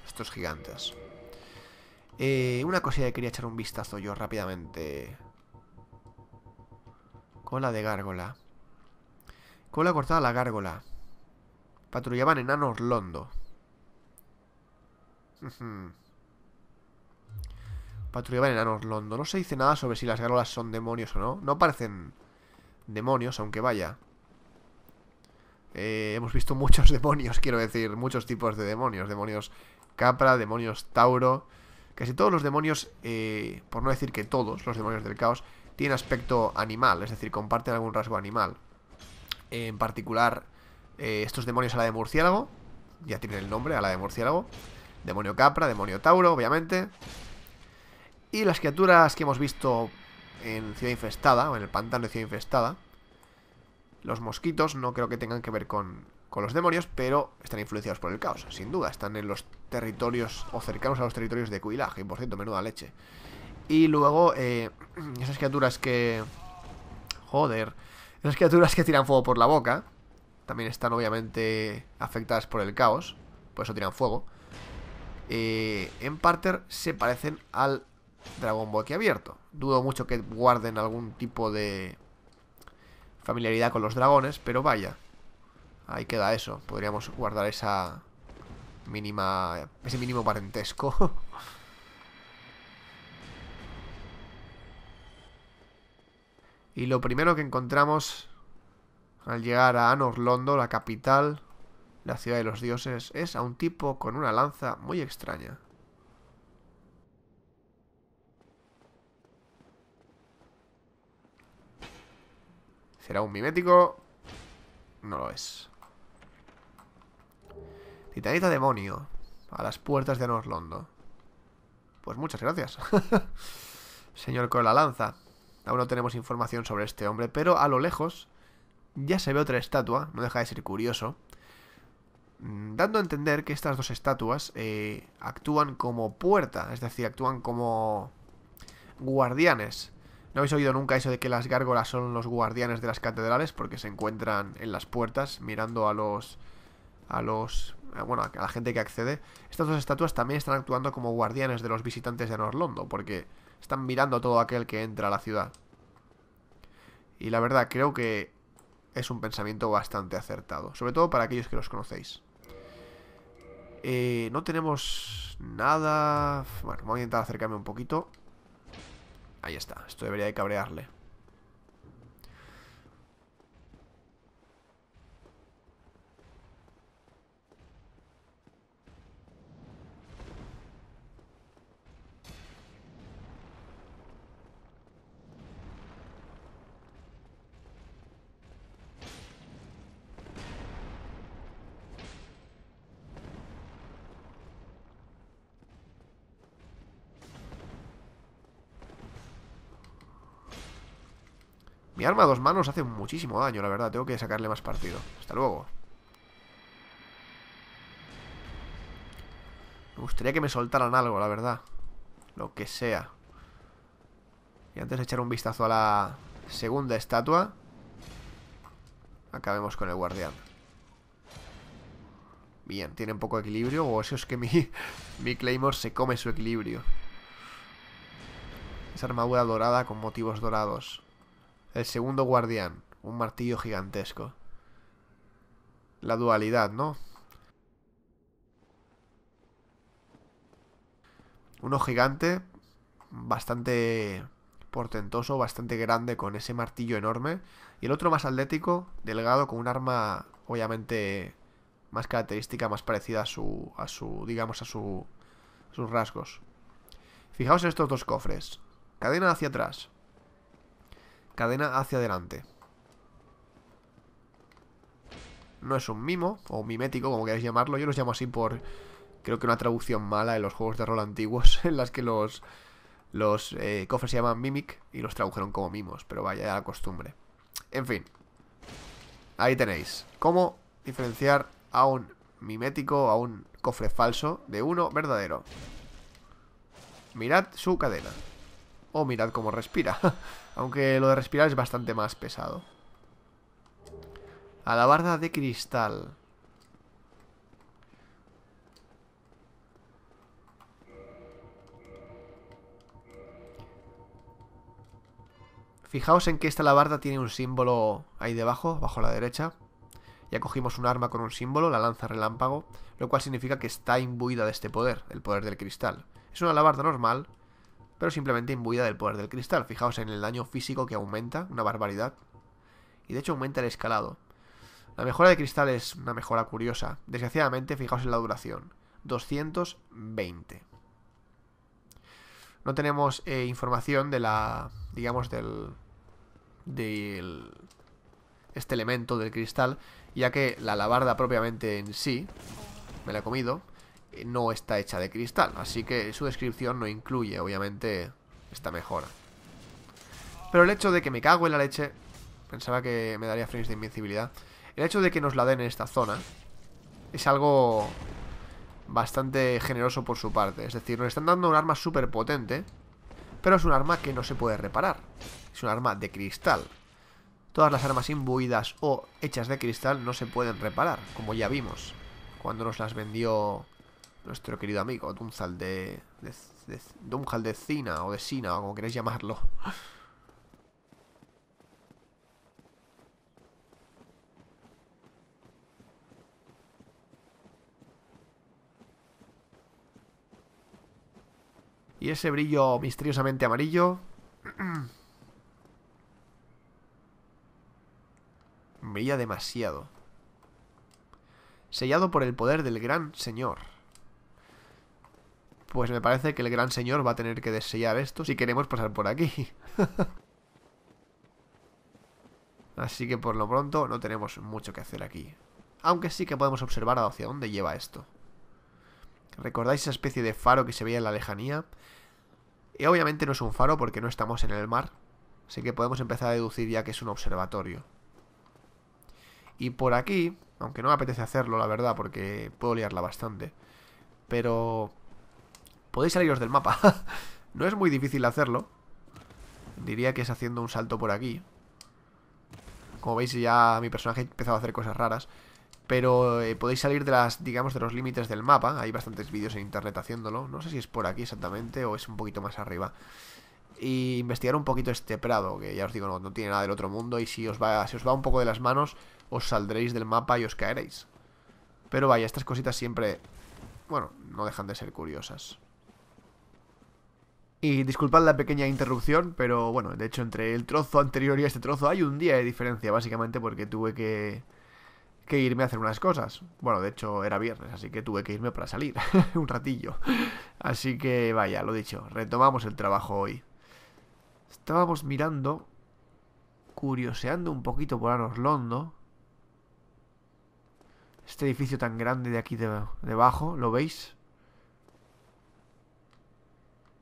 S1: Estos gigantes. Eh, una cosilla que quería echar un vistazo yo rápidamente. Cola de gárgola. Cola cortada a la gárgola. Patrullaban Anor londo. Patrullaban Anor londo. No se dice nada sobre si las gárgolas son demonios o no. No parecen demonios, aunque vaya. Eh, hemos visto muchos demonios, quiero decir, muchos tipos de demonios. Demonios Capra, demonios Tauro. Casi todos los demonios, eh, por no decir que todos los demonios del caos, tienen aspecto animal, es decir, comparten algún rasgo animal. en particular, eh, estos demonios a la de murciélago, ya tienen el nombre, a la de murciélago. Demonio Capra, demonio Tauro, obviamente. Y las criaturas que hemos visto en Ciudad Infestada, o en el pantano de Ciudad Infestada. Los mosquitos no creo que tengan que ver con, los demonios, pero están influenciados por el caos, sin duda. Están en los territorios, o cercanos a los territorios de Cuilaje. y por cierto, menuda leche. Y luego, eh, esas criaturas que... Joder. Esas criaturas que tiran fuego por la boca, también están obviamente afectadas por el caos, por eso tiran fuego. Eh, en Parter se parecen al Dragon Ball abierto. Dudo mucho que guarden algún tipo de familiaridad con los dragones, pero vaya. Ahí queda eso. Podríamos guardar esa mínima ese mínimo parentesco. y lo primero que encontramos al llegar a Anor Londo, la capital, la ciudad de los dioses, es a un tipo con una lanza muy extraña. ¿Será un mimético? No lo es. Titanita demonio. A las puertas de Norlondo. Pues muchas gracias. Señor con la lanza. Aún no tenemos información sobre este hombre, pero a lo lejos ya se ve otra estatua. No deja de ser curioso. Mm, dando a entender que estas dos estatuas eh, actúan como puerta, es decir, actúan como guardianes ¿No habéis oído nunca eso de que las gárgolas son los guardianes de las catedrales? Porque se encuentran en las puertas mirando a los... a los... Eh, bueno, a la gente que accede. Estas dos estatuas también están actuando como guardianes de los visitantes de Norlondo, porque están mirando a todo aquel que entra a la ciudad. Y la verdad, creo que es un pensamiento bastante acertado, sobre todo para aquellos que los conocéis. Eh, no tenemos nada... Bueno, voy a intentar acercarme un poquito. Ahí está, esto debería de cabrearle Mi arma a dos manos hace muchísimo daño, la verdad. Tengo que sacarle más partido. Hasta luego. Me gustaría que me soltaran algo, la verdad. Lo que sea. Y antes de echar un vistazo a la segunda estatua, acabemos con el guardián. Bien, tienen poco equilibrio O eso es que mi, mi Claymore se come su equilibrio Esa armadura dorada con motivos dorados el segundo guardián, un martillo gigantesco. La dualidad, ¿no? Uno gigante, bastante portentoso, bastante grande, con ese martillo enorme. Y el otro más atlético, delgado, con un arma obviamente más característica, más parecida a su, a su digamos, a, su, sus rasgos. Fijaos en estos dos cofres. Cadena hacia atrás. Cadena hacia adelante. No es un mimo, o mimético, como queráis llamarlo. Yo los llamo así por... Creo que una traducción mala en los juegos de rol antiguos, en las que los, los eh, cofres se llaman Mimic y los tradujeron como mimos, pero vaya, a la costumbre. En fin. Ahí tenéis. Cómo diferenciar a un mimético, a un cofre falso, de uno verdadero. Mirad su cadena. O oh, mirad cómo respira. Aunque lo de respirar es bastante más pesado. Alabarda de cristal. Fijaos en que esta alabarda tiene un símbolo ahí debajo, bajo la derecha. Ya cogimos un arma con un símbolo, la lanza relámpago, lo cual significa que está imbuida de este poder, el poder del cristal. Es una alabarda normal, pero simplemente imbuida del poder del cristal. Fijaos en el daño físico que aumenta, una barbaridad. Y de hecho aumenta el escalado. La mejora de cristal es una mejora curiosa. Desgraciadamente, fijaos en la duración. 220. No tenemos eh, información de la... digamos del... del... este elemento del cristal, ya que la alabarda propiamente en sí, me la he comido, no está hecha de cristal, así que su descripción no incluye, obviamente, esta mejora. Pero el hecho de que me cago en la leche, pensaba que me daría frames de invencibilidad, el hecho de que nos la den en esta zona es algo bastante generoso por su parte. Es decir, nos están dando un arma súper potente, pero es un arma que no se puede reparar. Es un arma de cristal. Todas las armas imbuidas o hechas de cristal no se pueden reparar, como ya vimos cuando nos las vendió nuestro querido amigo Dunzal de, de, de de Cina o de Sina o como queréis llamarlo. Y ese brillo misteriosamente amarillo... brilla demasiado. Sellado por el poder del gran señor. Pues me parece que el gran señor va a tener que desellar esto si queremos pasar por aquí. Así que por lo pronto no tenemos mucho que hacer aquí. Aunque sí que podemos observar hacia dónde lleva esto. ¿Recordáis esa especie de faro que se veía en la lejanía? Y obviamente no es un faro porque no estamos en el mar. Así que podemos empezar a deducir ya que es un observatorio. Y por aquí, aunque no me apetece hacerlo, la verdad, porque puedo liarla bastante. Pero podéis saliros del mapa. no es muy difícil hacerlo. Diría que es haciendo un salto por aquí. Como veis ya mi personaje ha empezado a hacer cosas raras. Pero eh, podéis salir de las, digamos, de los límites del mapa. Hay bastantes vídeos en internet haciéndolo. No sé si es por aquí exactamente o es un poquito más arriba. Y investigar un poquito este prado, que ya os digo, no, tiene nada del otro mundo. Y si os, va, si os va un poco de las manos, os saldréis del mapa y os caeréis. Pero vaya, estas cositas siempre, bueno, no dejan de ser curiosas. Y disculpad la pequeña interrupción, pero bueno, de hecho entre el trozo anterior y este trozo hay un día de diferencia, básicamente porque tuve que, irme a hacer unas cosas. Bueno, de hecho era viernes, así que tuve que irme para salir un ratillo. Así que vaya, lo dicho, retomamos el trabajo hoy. Estábamos mirando, curioseando un poquito por Londo Este edificio tan grande de aquí de, debajo, ¿lo veis?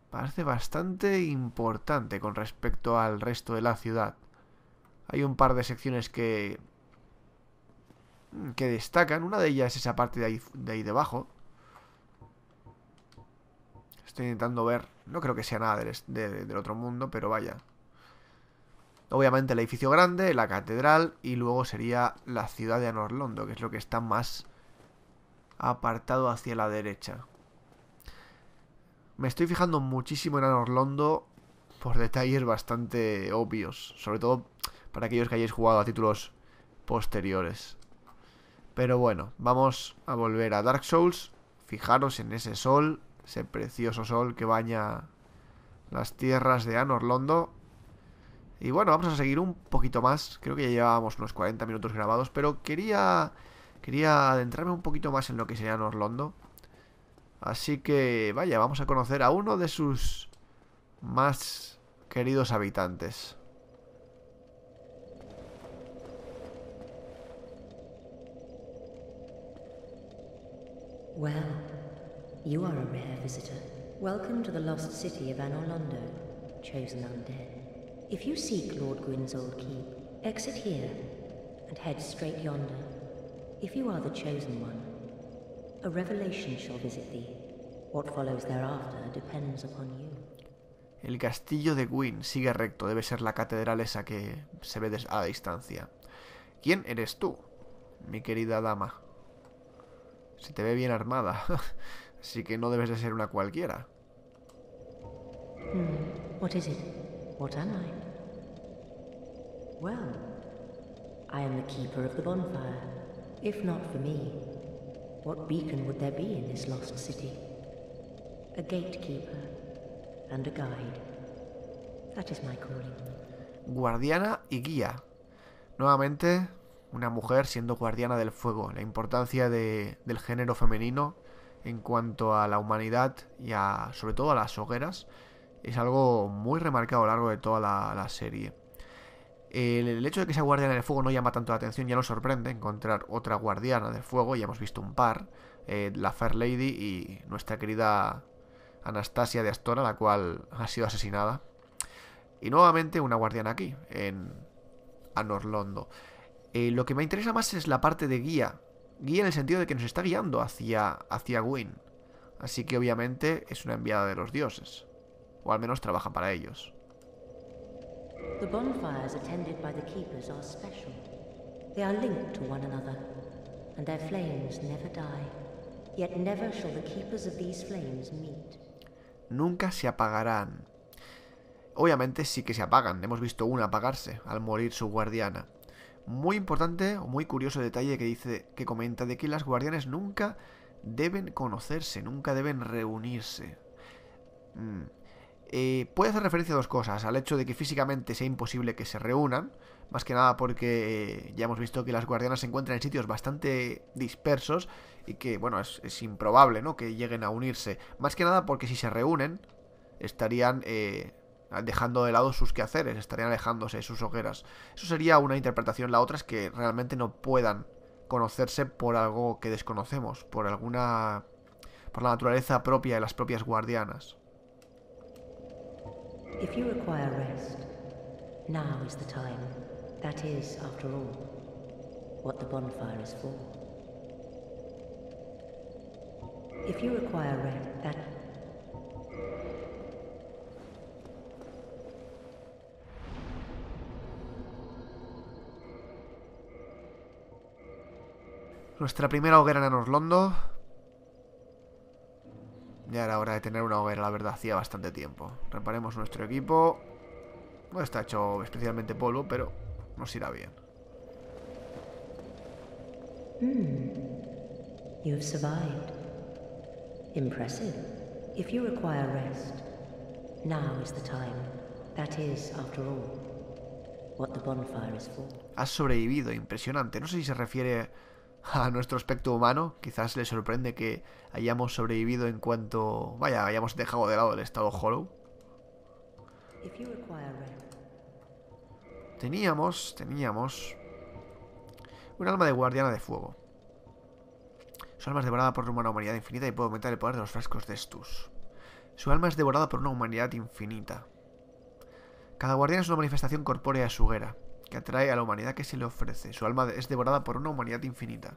S1: parece bastante importante con respecto al resto de la ciudad. Hay un par de secciones que que destacan. Una de ellas es esa parte de ahí, de debajo. Estoy intentando ver. No creo que sea nada del, del otro mundo, pero vaya. Obviamente el edificio grande, la catedral y luego sería la ciudad de Anorlondo, que es lo que está más apartado hacia la derecha. Me estoy fijando muchísimo en Londo por detalles bastante obvios, sobre todo para aquellos que hayáis jugado a títulos posteriores. Pero bueno, vamos a volver a Dark Souls. Fijaros en ese sol, ese precioso sol que baña las tierras de Londo. Y bueno, vamos a seguir un poquito más. Creo que ya llevábamos unos 40 minutos grabados, pero quería quería adentrarme un poquito más en lo que sería Londo. Así que, vaya, vamos a conocer a uno de sus más queridos habitantes.
S3: Well, you are a rare visitor. Welcome to the lost city of Anorlondo, chosen undead. If you seek Lord Gwyn's old keep, exit here and head straight yonder. If you are the chosen one, A revelation shall visit thee. What follows thereafter depends upon you.
S1: El castillo de Gwyn sigue recto, debe ser la catedral esa que se ve a distancia. ¿Quién eres tú, mi querida dama? Se te ve bien armada, así que no debes de ser una cualquiera.
S3: Hmm, what is it? What am I? Well, I am the keeper of the bonfire. If not for me, What beacon would there be in this lost city? A gatekeeper and a guide. That is
S1: Guardiana y guía. Nuevamente, una mujer siendo guardiana del fuego. La importancia del género femenino en cuanto a la humanidad y a, sobre todo a las hogueras es algo muy remarcado a lo largo de toda la serie. El, hecho de que sea guardiana del fuego no llama tanto la atención, ya nos sorprende encontrar otra guardiana del fuego, ya hemos visto un par, eh, la Fair Lady y nuestra querida Anastasia de Astora, la cual ha sido asesinada. Y nuevamente una guardiana aquí, en Anorlondo. Eh, lo que me interesa más es la parte de guía, guía en el sentido de que nos está guiando hacia, hacia Gwyn. Así que obviamente es una enviada de los dioses, o al menos trabaja para ellos.
S3: The bonfires attended by the Keepers are special. They are linked to one another, and their flames never die. Yet never shall the Keepers of these flames meet.
S1: Nunca se apagarán. Obviamente sí que se apagan, hemos visto una apagarse al morir su guardiana. Muy importante o muy curioso detalle que dice, que comenta de que las guardianes nunca deben conocerse, nunca deben reunirse. Mm. Eh, puede hacer referencia a dos cosas, al hecho de que físicamente sea imposible que se reúnan, más que nada porque eh, ya hemos visto que las guardianas se encuentran en sitios bastante dispersos y que, bueno, es, improbable, ¿no? Que lleguen a unirse, más que nada porque si se reúnen estarían eh, dejando de lado sus quehaceres, estarían alejándose de sus hogueras. Eso sería una interpretación, la otra es que realmente no puedan conocerse por algo que desconocemos, por alguna... por la naturaleza propia de las propias guardianas.
S3: If you require rest, now is the time. That is, after all, what the bonfire is for. If you require rest, that
S1: Nuestra primera hoguera en Anoslondo. Ya era hora de tener una hoguera, la verdad, hacía bastante tiempo. Reparemos nuestro equipo. No está hecho especialmente polvo, pero nos irá bien. Has sobrevivido, impresionante. No sé si se refiere a nuestro aspecto humano, quizás le sorprende que hayamos sobrevivido en cuanto, vaya, hayamos dejado de lado el estado hollow. Teníamos, teníamos un alma de guardiana de fuego. Su alma es devorada por una humanidad infinita y puede aumentar el poder de los frascos de Estus. Su alma es devorada por una humanidad infinita. Cada guardiana es una manifestación corpórea de su guerra que atrae a la humanidad que se le ofrece. Su alma es devorada por una humanidad infinita.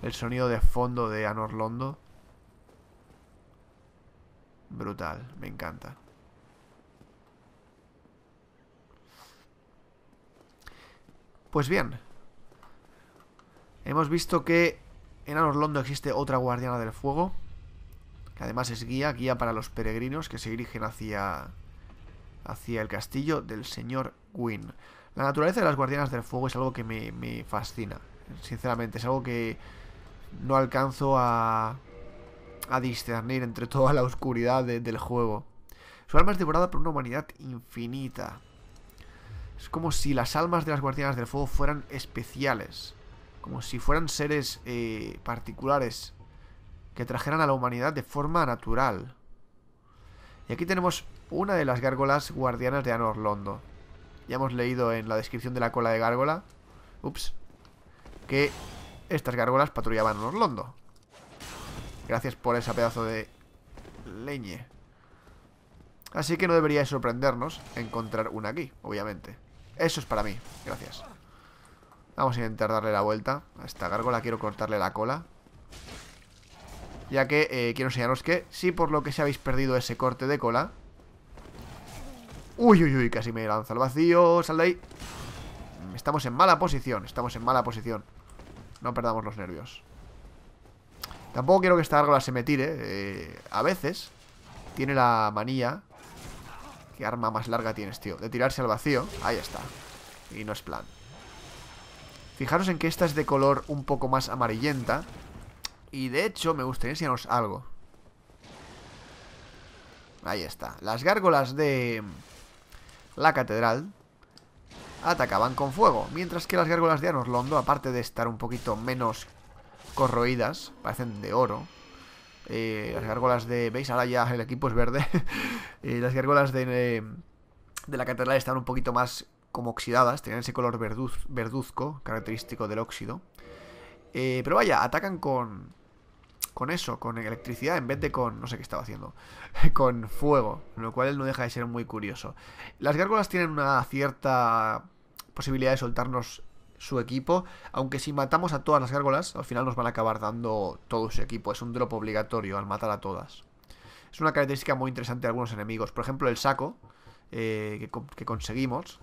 S1: El sonido de fondo de Anor Londo brutal, me encanta. Pues bien, hemos visto que en Londo existe otra guardiana del fuego, que además es guía, guía para los peregrinos que se dirigen hacia, hacia el castillo del señor Gwyn. La naturaleza de las guardianas del fuego es algo que me, me fascina, sinceramente, es algo que no alcanzo a, a discernir entre toda la oscuridad del juego. Su alma es devorada por una humanidad infinita. Es como si las almas de las guardianas del fuego fueran especiales. Como si fueran seres eh, particulares que trajeran a la humanidad de forma natural. Y aquí tenemos una de las gárgolas guardianas de Anor Londo. Ya hemos leído en la descripción de la cola de gárgola. Ups. Que estas gárgolas patrullaban Londo Gracias por ese pedazo de leñe. Así que no debería sorprendernos encontrar una aquí, obviamente. Eso es para mí, gracias. Vamos a intentar darle la vuelta. A esta gárgola quiero cortarle la cola. Ya que eh, quiero enseñaros que si por lo que se habéis perdido ese corte de cola... Uy, uy, uy, casi me lanza al vacío. Sal de ahí. Estamos en mala posición, estamos en mala posición. No perdamos los nervios. Tampoco quiero que esta gárgola se me tire. Eh, a veces tiene la manía. ¿Qué arma más larga tienes, tío? De tirarse al vacío. Ahí está. Y no es plan. Fijaros en que esta es de color un poco más amarillenta. Y de hecho, me gustaría enseñaros algo. Ahí está. Las gárgolas de la catedral atacaban con fuego. Mientras que las gárgolas de Londo aparte de estar un poquito menos corroídas, parecen de oro. Eh, las gárgolas de... ¿Veis? Ahora ya el equipo es verde. Eh, las gárgolas eh, de, la catedral están un poquito más como oxidadas, Tienen ese color verduzco, característico del óxido. pero vaya, atacan con, con eso, con electricidad, en vez de con, no sé qué estaba haciendo, con fuego, lo cual no deja de ser muy curioso. Las gárgolas tienen una cierta posibilidad de soltarnos su equipo, aunque si matamos a todas las gárgolas, al final nos van a acabar dando todo su equipo, es un drop obligatorio al matar a todas. Es una característica muy interesante de algunos enemigos, por ejemplo el saco eh, que, que conseguimos,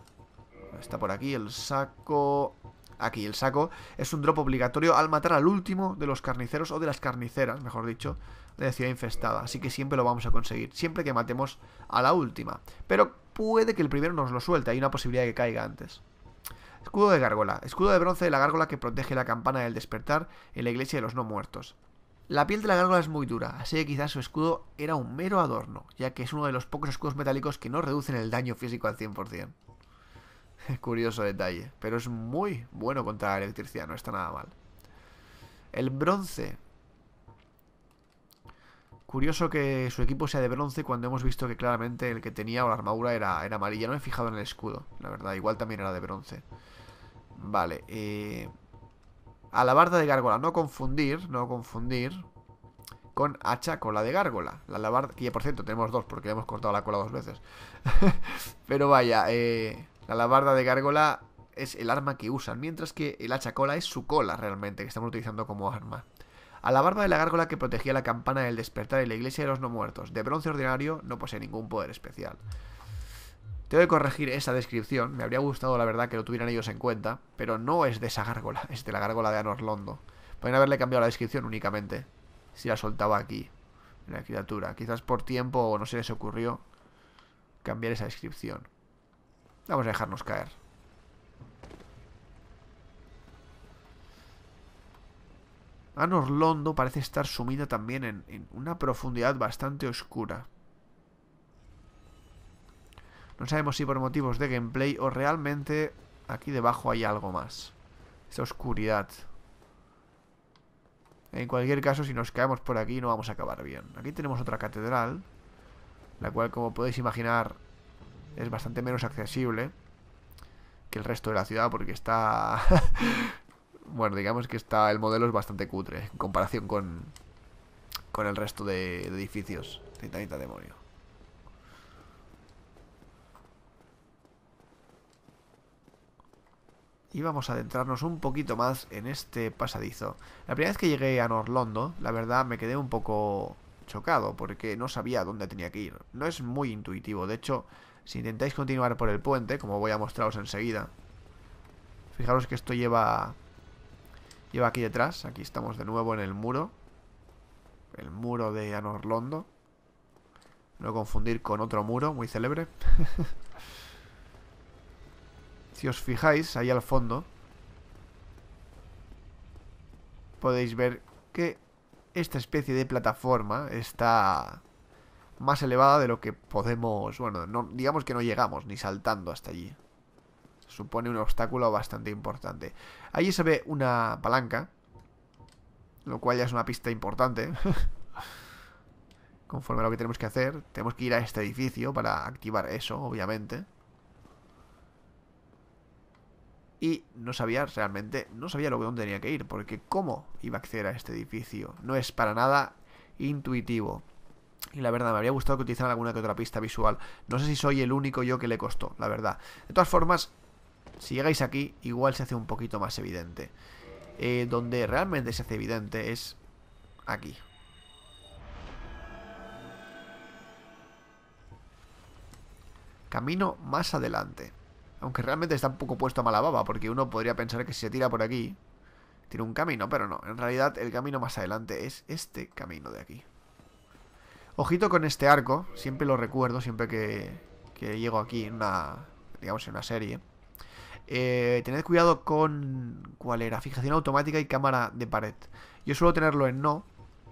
S1: está por aquí el saco, aquí el saco, es un drop obligatorio al matar al último de los carniceros o de las carniceras, mejor dicho, de la ciudad infestada. Así que siempre lo vamos a conseguir, siempre que matemos a la última. Pero puede que el primero nos lo suelte, hay una posibilidad de que caiga antes. Escudo de gárgola. Escudo de bronce de la gárgola que protege la campana del despertar en la iglesia de los no muertos. La piel de la gárgola es muy dura, así que quizás su escudo era un mero adorno, ya que es uno de los pocos escudos metálicos que no reducen el daño físico al 100%. Curioso detalle, pero es muy bueno contra la electricidad, no está nada mal. El bronce Curioso que su equipo sea de bronce cuando hemos visto que claramente el que tenía o la armadura era, era amarilla. No he fijado en el escudo, la verdad. Igual también era de bronce. Vale. Eh... Alabarda de gárgola. No confundir, no confundir con hacha cola de gárgola. La por cierto tenemos dos porque le hemos cortado la cola dos veces. Pero vaya, eh, la alabarda de gárgola es el arma que usan. Mientras que el hacha cola es su cola realmente que estamos utilizando como arma. A la barba de la gárgola que protegía la campana del despertar y la iglesia de los no muertos, de bronce ordinario, no posee ningún poder especial. Tengo que corregir esa descripción, me habría gustado la verdad que lo tuvieran ellos en cuenta, pero no es de esa gárgola, es de la gárgola de Anor Londo. Pueden haberle cambiado la descripción únicamente, si la soltaba aquí, en la criatura. Quizás por tiempo o no se les ocurrió cambiar esa descripción. Vamos a dejarnos caer. Anor Londo parece estar sumido también en, en una profundidad bastante oscura. No sabemos si por motivos de gameplay o realmente aquí debajo hay algo más. Esta oscuridad. En cualquier caso, si nos caemos por aquí no vamos a acabar bien. Aquí tenemos otra catedral, la cual, como podéis imaginar, es bastante menos accesible que el resto de la ciudad porque está bueno, digamos que está el modelo es bastante cutre en comparación con, con el resto de, edificios. Titanita demonio. Y vamos a adentrarnos un poquito más en este pasadizo. La primera vez que llegué a Norlondo, la verdad me quedé un poco chocado porque no sabía dónde tenía que ir. No es muy intuitivo, de hecho, si intentáis continuar por el puente, como voy a mostraros enseguida, fijaros que esto lleva Lleva aquí detrás. Aquí estamos de nuevo en el muro. El muro de Londo, No confundir con otro muro muy célebre. si os fijáis, ahí al fondo, podéis ver que esta especie de plataforma está más elevada de lo que podemos... Bueno, digamos que no llegamos ni saltando hasta allí supone un obstáculo bastante importante. Allí se ve una palanca, lo cual ya es una pista importante. Conforme a lo que tenemos que hacer, tenemos que ir a este edificio para activar eso, obviamente. Y no sabía realmente, no sabía lo que dónde tenía que ir, porque cómo iba a acceder a este edificio. No es para nada intuitivo. Y la verdad, me habría gustado que utilizaran alguna que otra pista visual. No sé si soy el único yo que le costó, la verdad. De todas formas, si llegáis aquí, igual se hace un poquito más evidente. Eh, donde realmente se hace evidente es aquí. Camino más adelante. Aunque realmente está un poco puesto a mala baba, porque uno podría pensar que si se tira por aquí, tiene un camino, pero no. En realidad el camino más adelante es este camino de aquí. Ojito con este arco, siempre lo recuerdo, siempre que, que llego aquí en una, digamos, en una serie. Eh, tened cuidado con. ¿Cuál era? Fijación automática y cámara de pared. Yo suelo tenerlo en no,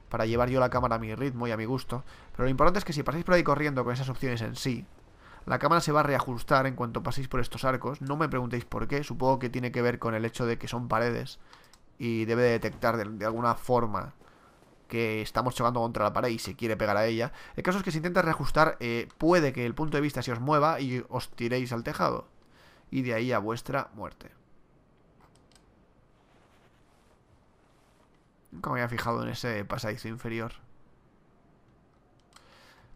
S1: para llevar yo la cámara a mi ritmo y a mi gusto. Pero lo importante es que si pasáis por ahí corriendo con esas opciones en sí, la cámara se va a reajustar en cuanto paséis por estos arcos. No me preguntéis por qué, supongo que tiene que ver con el hecho de que son paredes y debe detectar de, alguna forma que estamos chocando contra la pared y se quiere pegar a ella. El caso es que si intenta reajustar, eh, puede que el punto de vista se os mueva y os tiréis al tejado y de ahí a vuestra muerte. Nunca me había fijado en ese pasadizo inferior.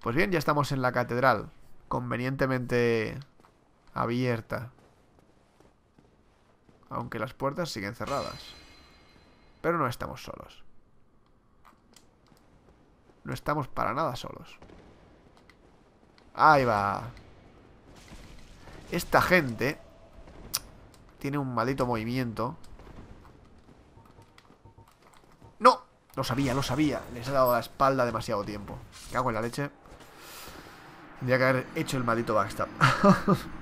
S1: Pues bien, ya estamos en la catedral, convenientemente abierta. Aunque las puertas siguen cerradas. Pero no estamos solos. No estamos para nada solos. Ahí va. Esta gente tiene un maldito movimiento. ¡No! Lo sabía, lo sabía. Les he dado la espalda demasiado tiempo. Cago en la leche. Tendría que haber hecho el maldito backstab.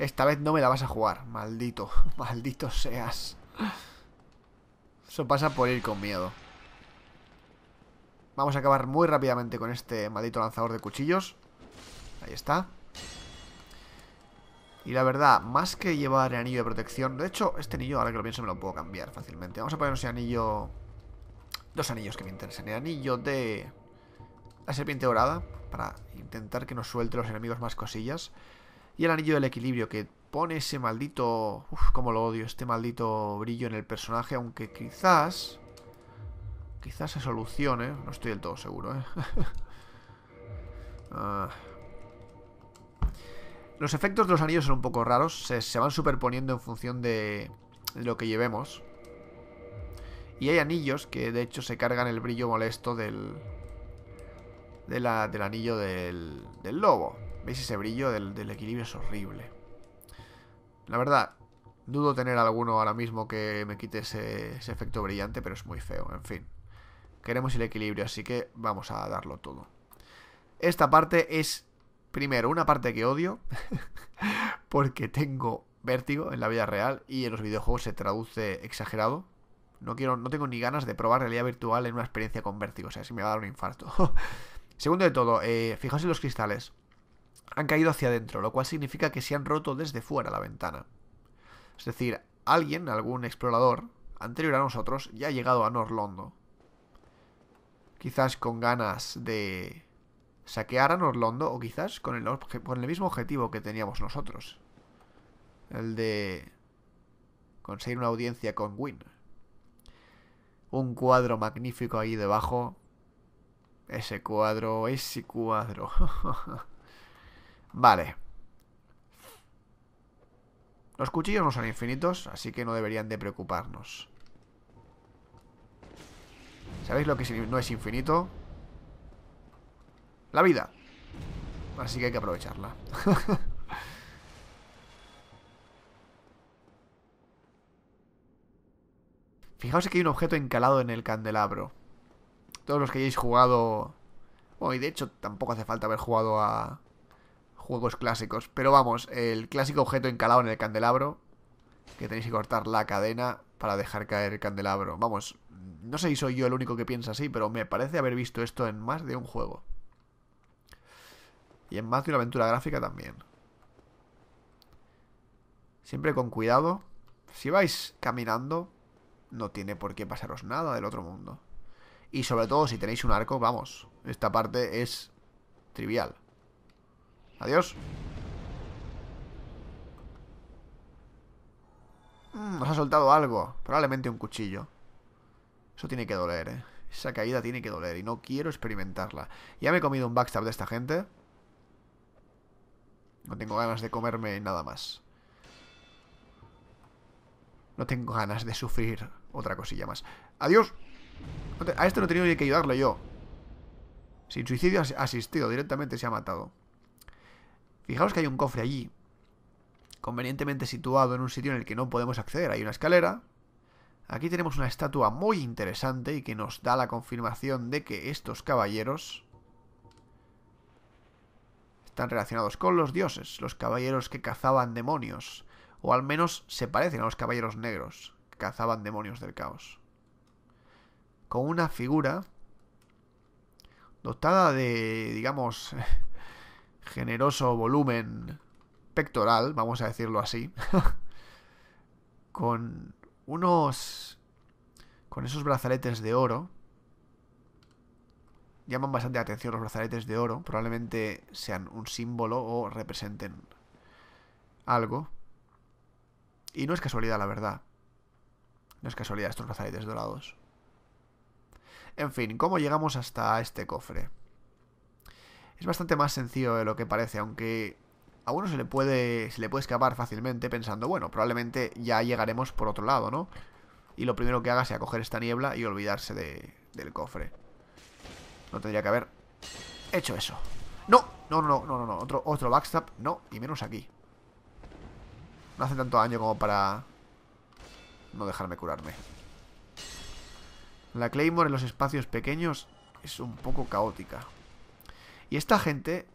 S1: Esta vez no me la vas a jugar, maldito, maldito seas. Eso pasa por ir con miedo. Vamos a acabar muy rápidamente con este maldito lanzador de cuchillos. Ahí está. Y la verdad, más que llevar el anillo de protección... De hecho, este anillo, ahora que lo pienso, me lo puedo cambiar fácilmente. Vamos a ponernos el anillo... Dos anillos que me interesan. El anillo de... La serpiente dorada. Para intentar que nos suelte los enemigos más cosillas. Y el anillo del equilibrio, que pone ese maldito... Uf, cómo lo odio, este maldito brillo en el personaje, aunque quizás... Quizás se solucione, no estoy del todo seguro, ¿eh? Ah. Los efectos de los anillos son un poco raros, se, van superponiendo en función de lo que llevemos. Y hay anillos que de hecho se cargan el brillo molesto del, del anillo del, del, lobo. ¿Veis ese brillo del, del equilibrio? Es horrible. La verdad, dudo tener alguno ahora mismo que me quite ese, efecto brillante, pero es muy feo, en fin. Queremos el equilibrio, así que vamos a darlo todo. Esta parte es, primero, una parte que odio, porque tengo vértigo en la vida real y en los videojuegos se traduce exagerado. No, quiero, no tengo ni ganas de probar realidad virtual en una experiencia con vértigo, o sea, si me va a dar un infarto. Segundo de todo, eh, fijaos en los cristales han caído hacia adentro, lo cual significa que se han roto desde fuera la ventana. Es decir, alguien, algún explorador, anterior a nosotros, ya ha llegado a Norlondo. Quizás con ganas de saquear a Norlondo o quizás con el, mismo objetivo que teníamos nosotros. El de conseguir una audiencia con Win. Un cuadro magnífico ahí debajo. Ese cuadro, ese cuadro. Vale. Los cuchillos no son infinitos, así que no deberían de preocuparnos. ¿Sabéis lo que no es infinito? La vida. Así que hay que aprovecharla. Fijaos que hay un objeto encalado en el candelabro. Todos los que hayáis jugado... Bueno, y de hecho tampoco hace falta haber jugado a juegos clásicos. Pero vamos, el clásico objeto encalado en el candelabro, que tenéis que cortar la cadena para dejar caer el candelabro. Vamos, no sé si soy yo el único que piensa así, pero me parece haber visto esto en más de un juego. Y en más de una aventura gráfica también. Siempre con cuidado. Si vais caminando, no tiene por qué pasaros nada del otro mundo. Y sobre todo si tenéis un arco, vamos, esta parte es trivial. Adiós. Mm, nos ha soltado algo. Probablemente un cuchillo. Eso tiene que doler, ¿eh? Esa caída tiene que doler y no quiero experimentarla. Ya me he comido un backstab de esta gente. No tengo ganas de comerme nada más. No tengo ganas de sufrir otra cosilla más. ¡Adiós! A este no he tenido ni que ayudarle yo. Sin suicidio asistido, directamente se ha matado. Fijaos que hay un cofre allí, convenientemente situado en un sitio en el que no podemos acceder. Hay una escalera. Aquí tenemos una estatua muy interesante y que nos da la confirmación de que estos caballeros están relacionados con los dioses, los caballeros que cazaban demonios, o al menos se parecen a los caballeros negros que cazaban demonios del caos. Con una figura dotada de, digamos, generoso volumen pectoral, vamos a decirlo así, con unos... con esos brazaletes de oro. Llaman bastante atención los brazaletes de oro, probablemente sean un símbolo o representen algo. Y no es casualidad, la verdad. No es casualidad estos brazaletes dorados. En fin, ¿cómo llegamos hasta este cofre? es bastante más sencillo de lo que parece, aunque a uno se le puede, le puede escapar fácilmente pensando, bueno, probablemente ya llegaremos por otro lado, ¿no? Y lo primero que haga sea coger esta niebla y olvidarse del cofre. No tendría que haber hecho eso. ¡No! No, no, no, no, no. Otro, otro backstab. No, y menos aquí. No hace tanto daño como para no dejarme curarme. La Claymore en los espacios pequeños es un poco caótica. Y esta gente,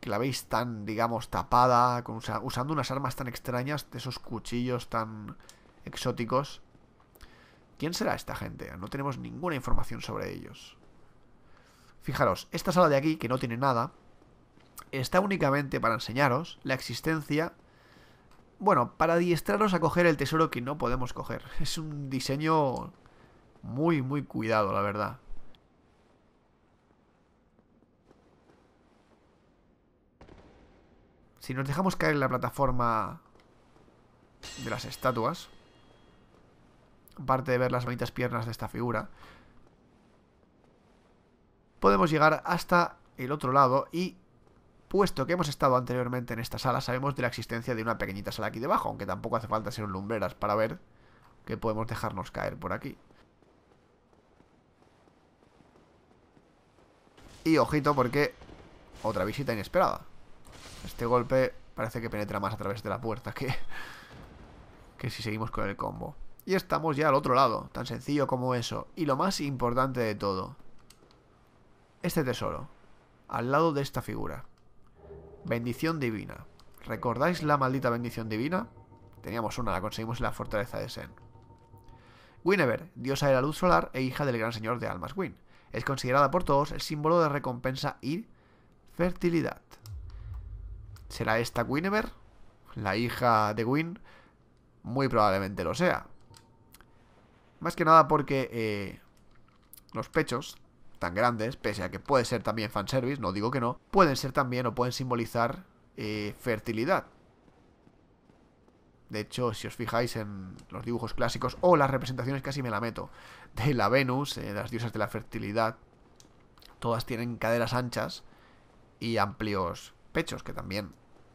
S1: que la veis tan, digamos, tapada, con, usando unas armas tan extrañas, de esos cuchillos tan exóticos. ¿Quién será esta gente? No tenemos ninguna información sobre ellos. Fijaros, esta sala de aquí, que no tiene nada, está únicamente para enseñaros la existencia... Bueno, para adiestraros a coger el tesoro que no podemos coger. Es un diseño muy, muy cuidado, la verdad. Si nos dejamos caer en la plataforma de las estatuas, aparte de ver las bonitas piernas de esta figura, podemos llegar hasta el otro lado y, puesto que hemos estado anteriormente en esta sala, sabemos de la existencia de una pequeñita sala aquí debajo, aunque tampoco hace falta ser un lumbreras para ver que podemos dejarnos caer por aquí. Y ojito porque otra visita inesperada. Este golpe parece que penetra más a través de la puerta que, que si seguimos con el combo. Y estamos ya al otro lado, tan sencillo como eso. Y lo más importante de todo, este tesoro, al lado de esta figura. Bendición divina. ¿Recordáis la maldita bendición divina? Teníamos una, la conseguimos en la fortaleza de Sen. Guinevere, diosa de la luz solar e hija del gran señor de Almas Win. Es considerada por todos el símbolo de recompensa y fertilidad. ¿Será esta Guinevere? ¿La hija de Gwyn? Muy probablemente lo sea. Más que nada porque eh, los pechos tan grandes, pese a que puede ser también fanservice, no digo que no, pueden ser también o pueden simbolizar eh, fertilidad. De hecho, si os fijáis en los dibujos clásicos o las representaciones, casi me la meto, de la Venus, de eh, las diosas de la fertilidad, todas tienen caderas anchas y amplios pechos, que también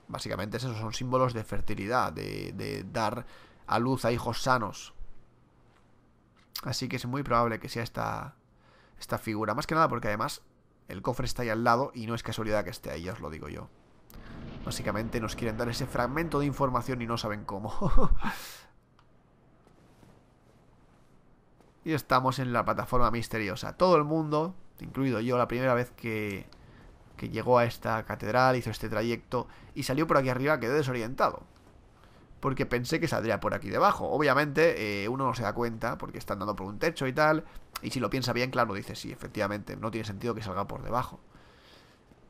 S1: básicamente esos son símbolos de fertilidad, de, dar a luz a hijos sanos. Así que es muy probable que sea esta, esta figura. Más que nada porque además el cofre está ahí al lado y no es casualidad que esté ahí, ya os lo digo yo. Básicamente nos quieren dar ese fragmento de información y no saben cómo. y estamos en la plataforma misteriosa. Todo el mundo, incluido yo, la primera vez que llegó a esta catedral, hizo este trayecto y salió por aquí arriba, quedé desorientado. Porque pensé que saldría por aquí debajo. Obviamente, eh, uno no se da cuenta porque está andando por un techo y tal. Y si lo piensa bien, claro, dice, sí, efectivamente, no tiene sentido que salga por debajo.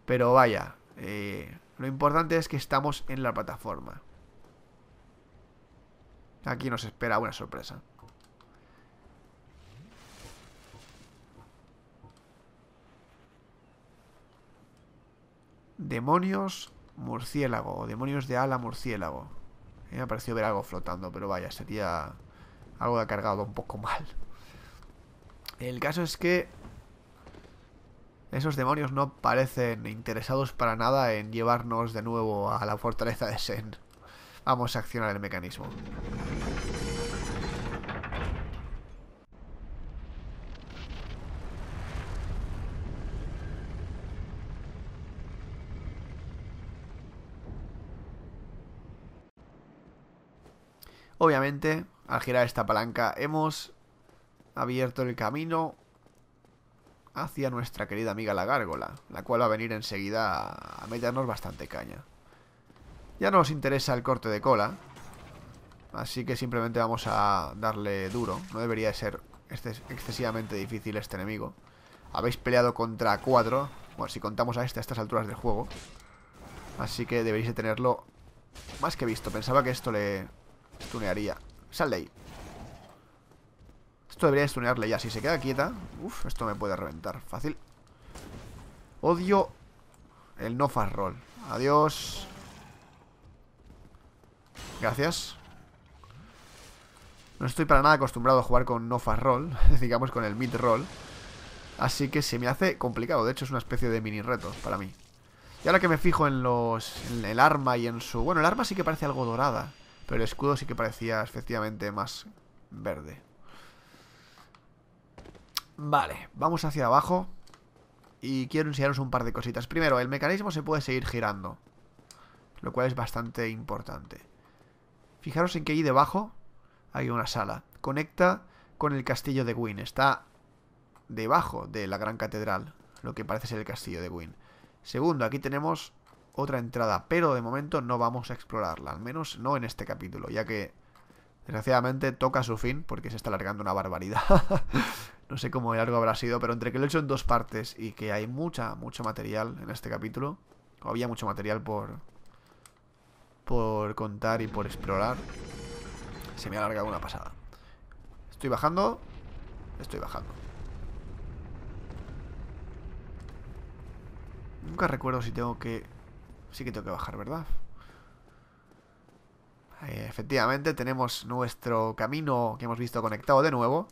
S1: Pero vaya, eh, lo importante es que estamos en la plataforma. Aquí nos espera una sorpresa. Demonios murciélago o demonios de ala murciélago. me ha parecido ver algo flotando, pero vaya, sería algo de cargado un poco mal. El caso es que esos demonios no parecen interesados para nada en llevarnos de nuevo a la fortaleza de Sen. Vamos a accionar el mecanismo. Obviamente, al girar esta palanca hemos abierto el camino hacia nuestra querida amiga la gárgola, la cual va a venir enseguida a meternos bastante caña. Ya no nos interesa el corte de cola, así que simplemente vamos a darle duro. No debería ser excesivamente difícil este enemigo. Habéis peleado contra cuatro, bueno, si contamos a este a estas alturas del juego. Así que deberíais de tenerlo más que visto. Pensaba que esto le, Stunearía. Sal de ahí. Esto debería stunearle ya. Si se queda quieta... Uf, esto me puede reventar. Fácil. Odio el no fast roll. Adiós. Gracias. No estoy para nada acostumbrado a jugar con no fast roll. digamos con el mid roll. Así que se me hace complicado. De hecho es una especie de mini reto para mí. Y ahora que me fijo en los... En el arma y en su... Bueno, el arma sí que parece algo dorada. Pero el escudo sí que parecía efectivamente más verde. Vale, vamos hacia abajo. Y quiero enseñaros un par de cositas. Primero, el mecanismo se puede seguir girando. Lo cual es bastante importante. Fijaros en que ahí debajo hay una sala. Conecta con el castillo de Gwyn. Está debajo de la gran catedral. Lo que parece ser el castillo de Gwyn. Segundo, aquí tenemos otra entrada, pero de momento no vamos a explorarla, al menos no en este capítulo, ya que desgraciadamente toca su fin porque se está alargando una barbaridad. no sé cómo largo habrá sido, pero entre que lo he hecho en dos partes y que hay mucha, mucho material en este capítulo, o había mucho material por, por contar y por explorar, se me ha alargado una pasada. Estoy bajando, estoy bajando. Nunca recuerdo si tengo que Sí que tengo que bajar, ¿verdad? Eh, efectivamente, tenemos nuestro camino que hemos visto conectado de nuevo.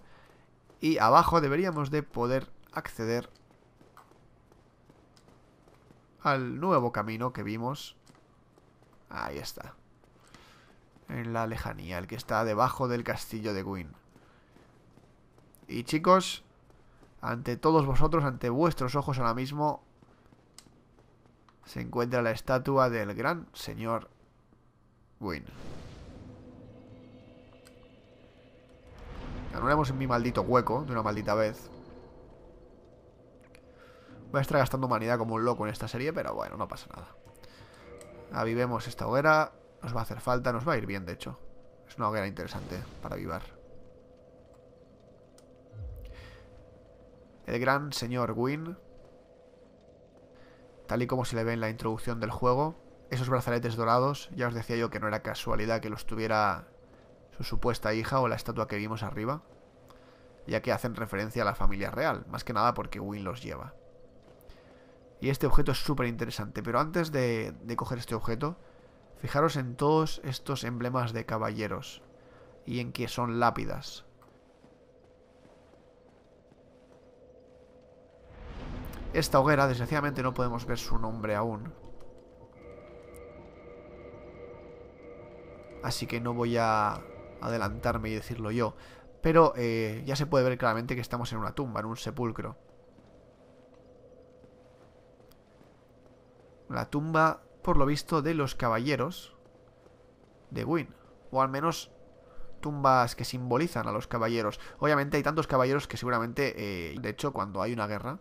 S1: Y abajo deberíamos de poder acceder al nuevo camino que vimos. Ahí está. En la lejanía, el que está debajo del castillo de Gwyn. Y chicos, ante todos vosotros, ante vuestros ojos ahora mismo, se encuentra la estatua del gran señor Gwyn Ganaremos en mi maldito hueco de una maldita vez. Voy a estar gastando humanidad como un loco en esta serie, pero bueno, no pasa nada. Avivemos esta hoguera. Nos va a hacer falta, nos va a ir bien, de hecho. Es una hoguera interesante para avivar. El gran señor Wynn tal y como se le ve en la introducción del juego, esos brazaletes dorados, ya os decía yo que no era casualidad que los tuviera su supuesta hija o la estatua que vimos arriba, ya que hacen referencia a la familia real, más que nada porque Win los lleva. Y este objeto es súper interesante, pero antes de, de coger este objeto, fijaros en todos estos emblemas de caballeros y en que son lápidas. esta hoguera. Desgraciadamente no podemos ver su nombre aún. Así que no voy a adelantarme y decirlo yo. Pero eh, ya se puede ver claramente que estamos en una tumba, en un sepulcro. La tumba, por lo visto, de los caballeros de Gwyn. O al menos tumbas que simbolizan a los caballeros. Obviamente hay tantos caballeros que seguramente, eh, de hecho, cuando hay una guerra,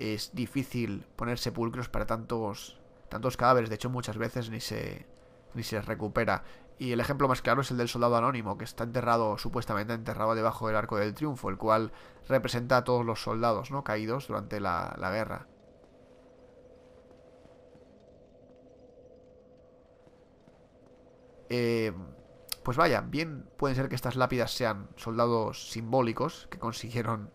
S1: es difícil poner sepulcros para tantos, tantos cadáveres. De hecho, muchas veces ni se, ni se recupera. Y el ejemplo más claro es el del soldado anónimo, que está enterrado, supuestamente enterrado debajo del Arco del Triunfo, el cual representa a todos los soldados ¿no? caídos durante la, guerra. Eh, pues vaya, bien pueden ser que estas lápidas sean soldados simbólicos que consiguieron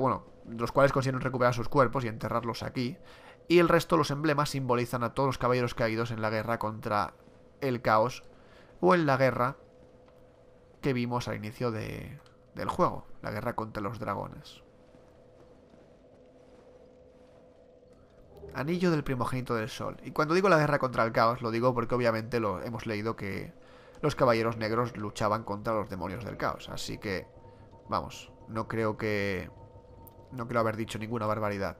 S1: bueno, los cuales consiguieron recuperar sus cuerpos y enterrarlos aquí, y el resto los emblemas simbolizan a todos los caballeros caídos en la guerra contra el caos o en la guerra que vimos al inicio de, del juego, la guerra contra los dragones. Anillo del primogénito del sol. Y cuando digo la guerra contra el caos, lo digo porque obviamente lo hemos leído que los caballeros negros luchaban contra los demonios del caos. Así que, vamos, no creo que... No creo haber dicho ninguna barbaridad.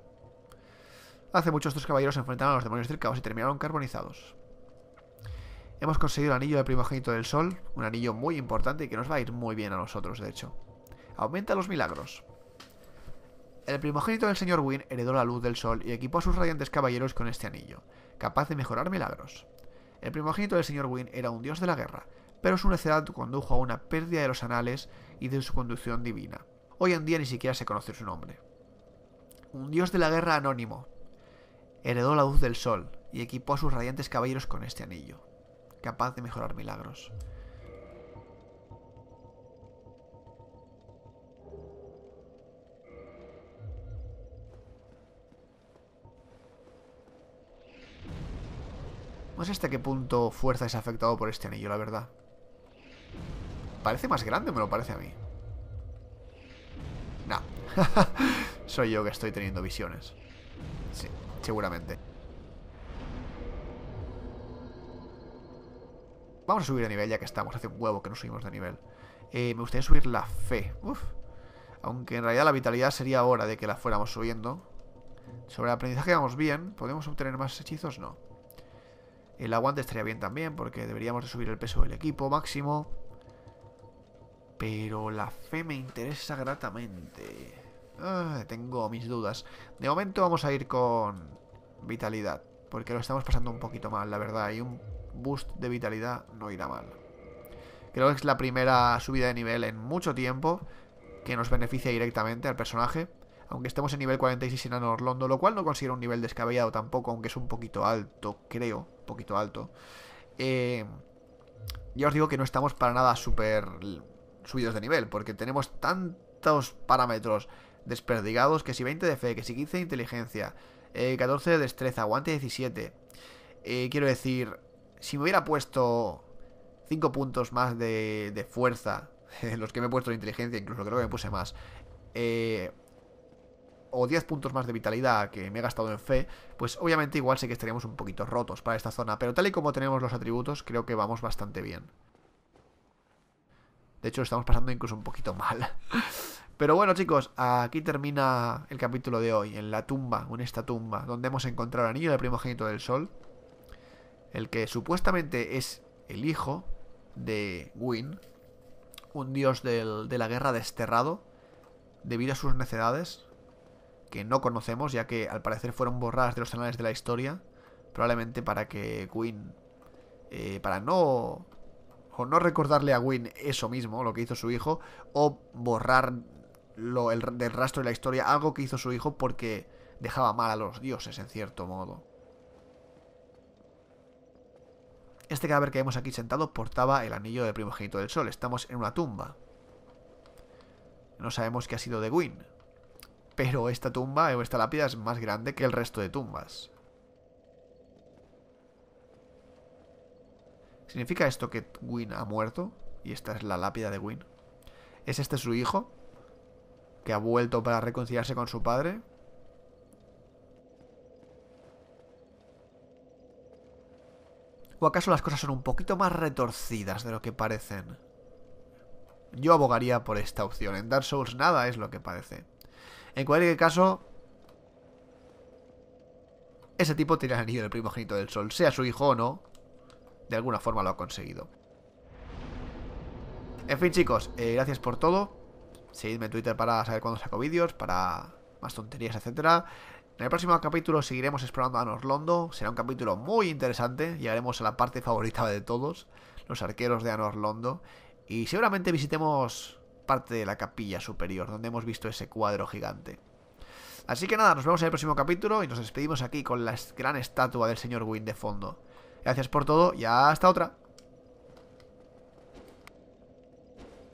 S1: Hace muchos estos caballeros se enfrentaron a los demonios del y terminaron carbonizados. Hemos conseguido el anillo del primogénito del sol, un anillo muy importante y que nos va a ir muy bien a nosotros, de hecho. Aumenta los milagros. El primogénito del señor Wynne heredó la luz del sol y equipó a sus radiantes caballeros con este anillo, capaz de mejorar milagros. El primogénito del señor Wynne era un dios de la guerra, pero su necedad condujo a una pérdida de los anales y de su conducción divina. Hoy en día ni siquiera se conoce su nombre. Un dios de la guerra anónimo. Heredó la luz del sol y equipó a sus radiantes caballeros con este anillo, capaz de mejorar milagros. No sé hasta qué punto fuerza es afectado por este anillo, la verdad. Parece más grande, me lo parece a mí. Soy yo que estoy teniendo visiones. Sí, seguramente. Vamos a subir de nivel ya que estamos. Hace un huevo que no subimos de nivel. Eh, me gustaría subir la fe. Uf. Aunque en realidad la vitalidad sería hora de que la fuéramos subiendo. Sobre el aprendizaje vamos bien. ¿Podemos obtener más hechizos? No. El aguante estaría bien también porque deberíamos de subir el peso del equipo máximo. Pero la fe me interesa gratamente. Ah, tengo mis dudas. De momento vamos a ir con vitalidad, porque lo estamos pasando un poquito mal, la verdad, y un boost de vitalidad no irá mal. Creo que es la primera subida de nivel en mucho tiempo que nos beneficia directamente al personaje, aunque estemos en nivel 46 en Londo lo cual no considero un nivel descabellado tampoco, aunque es un poquito alto, creo, un poquito alto. Eh, ya os digo que no estamos para nada súper subidos de nivel, porque tenemos tantos parámetros desperdigados, que si 20 de fe, que si 15 de inteligencia, 14 eh, de destreza, aguante 17. Eh, quiero decir, si me hubiera puesto 5 puntos más de, de fuerza, los que me he puesto de inteligencia, incluso creo que me puse más, eh, o 10 puntos más de vitalidad que me he gastado en fe, pues obviamente igual sé que estaríamos un poquito rotos para esta zona, pero tal y como tenemos los atributos, creo que vamos bastante bien. De hecho, estamos pasando incluso un poquito mal. Pero bueno, chicos, aquí termina el capítulo de hoy, en la tumba, en esta tumba, donde hemos encontrado al anillo del primogénito del sol, el que supuestamente es el hijo de Gwyn, un dios de la guerra desterrado, debido a sus necedades, que no conocemos, ya que al parecer fueron borradas de los canales de la historia, probablemente para que Gwyn, eh, para no... o no recordarle a Gwyn eso mismo, lo que hizo su hijo, o borrar del rastro de la historia, algo que hizo su hijo porque dejaba mal a los dioses, en cierto modo. Este cadáver que vemos aquí sentado portaba el anillo del primogénito del sol. Estamos en una tumba. No sabemos qué ha sido de Gwyn. Pero esta tumba o esta lápida es más grande que el resto de tumbas. ¿Significa esto que Gwyn ha muerto? Y esta es la lápida de Gwyn. ¿Es este su hijo? que ha vuelto para reconciliarse con su padre. ¿O acaso las cosas son un poquito más retorcidas de lo que parecen? Yo abogaría por esta opción. En Dark Souls nada es lo que parece. En cualquier caso, ese tipo tiene el anillo del primogénito del sol, sea su hijo o no, de alguna forma lo ha conseguido. En fin, chicos, eh, gracias por todo. Seguidme en Twitter para saber cuándo saco vídeos, para más tonterías, etcétera. En el próximo capítulo seguiremos explorando a Anorlondo. Será un capítulo muy interesante. Llegaremos a la parte favorita de todos, los arqueros de Anorlondo. Y seguramente visitemos parte de la capilla superior, donde hemos visto ese cuadro gigante. Así que nada, nos vemos en el próximo capítulo y nos despedimos aquí con la gran estatua del señor Wynn de fondo. Gracias por todo y hasta otra.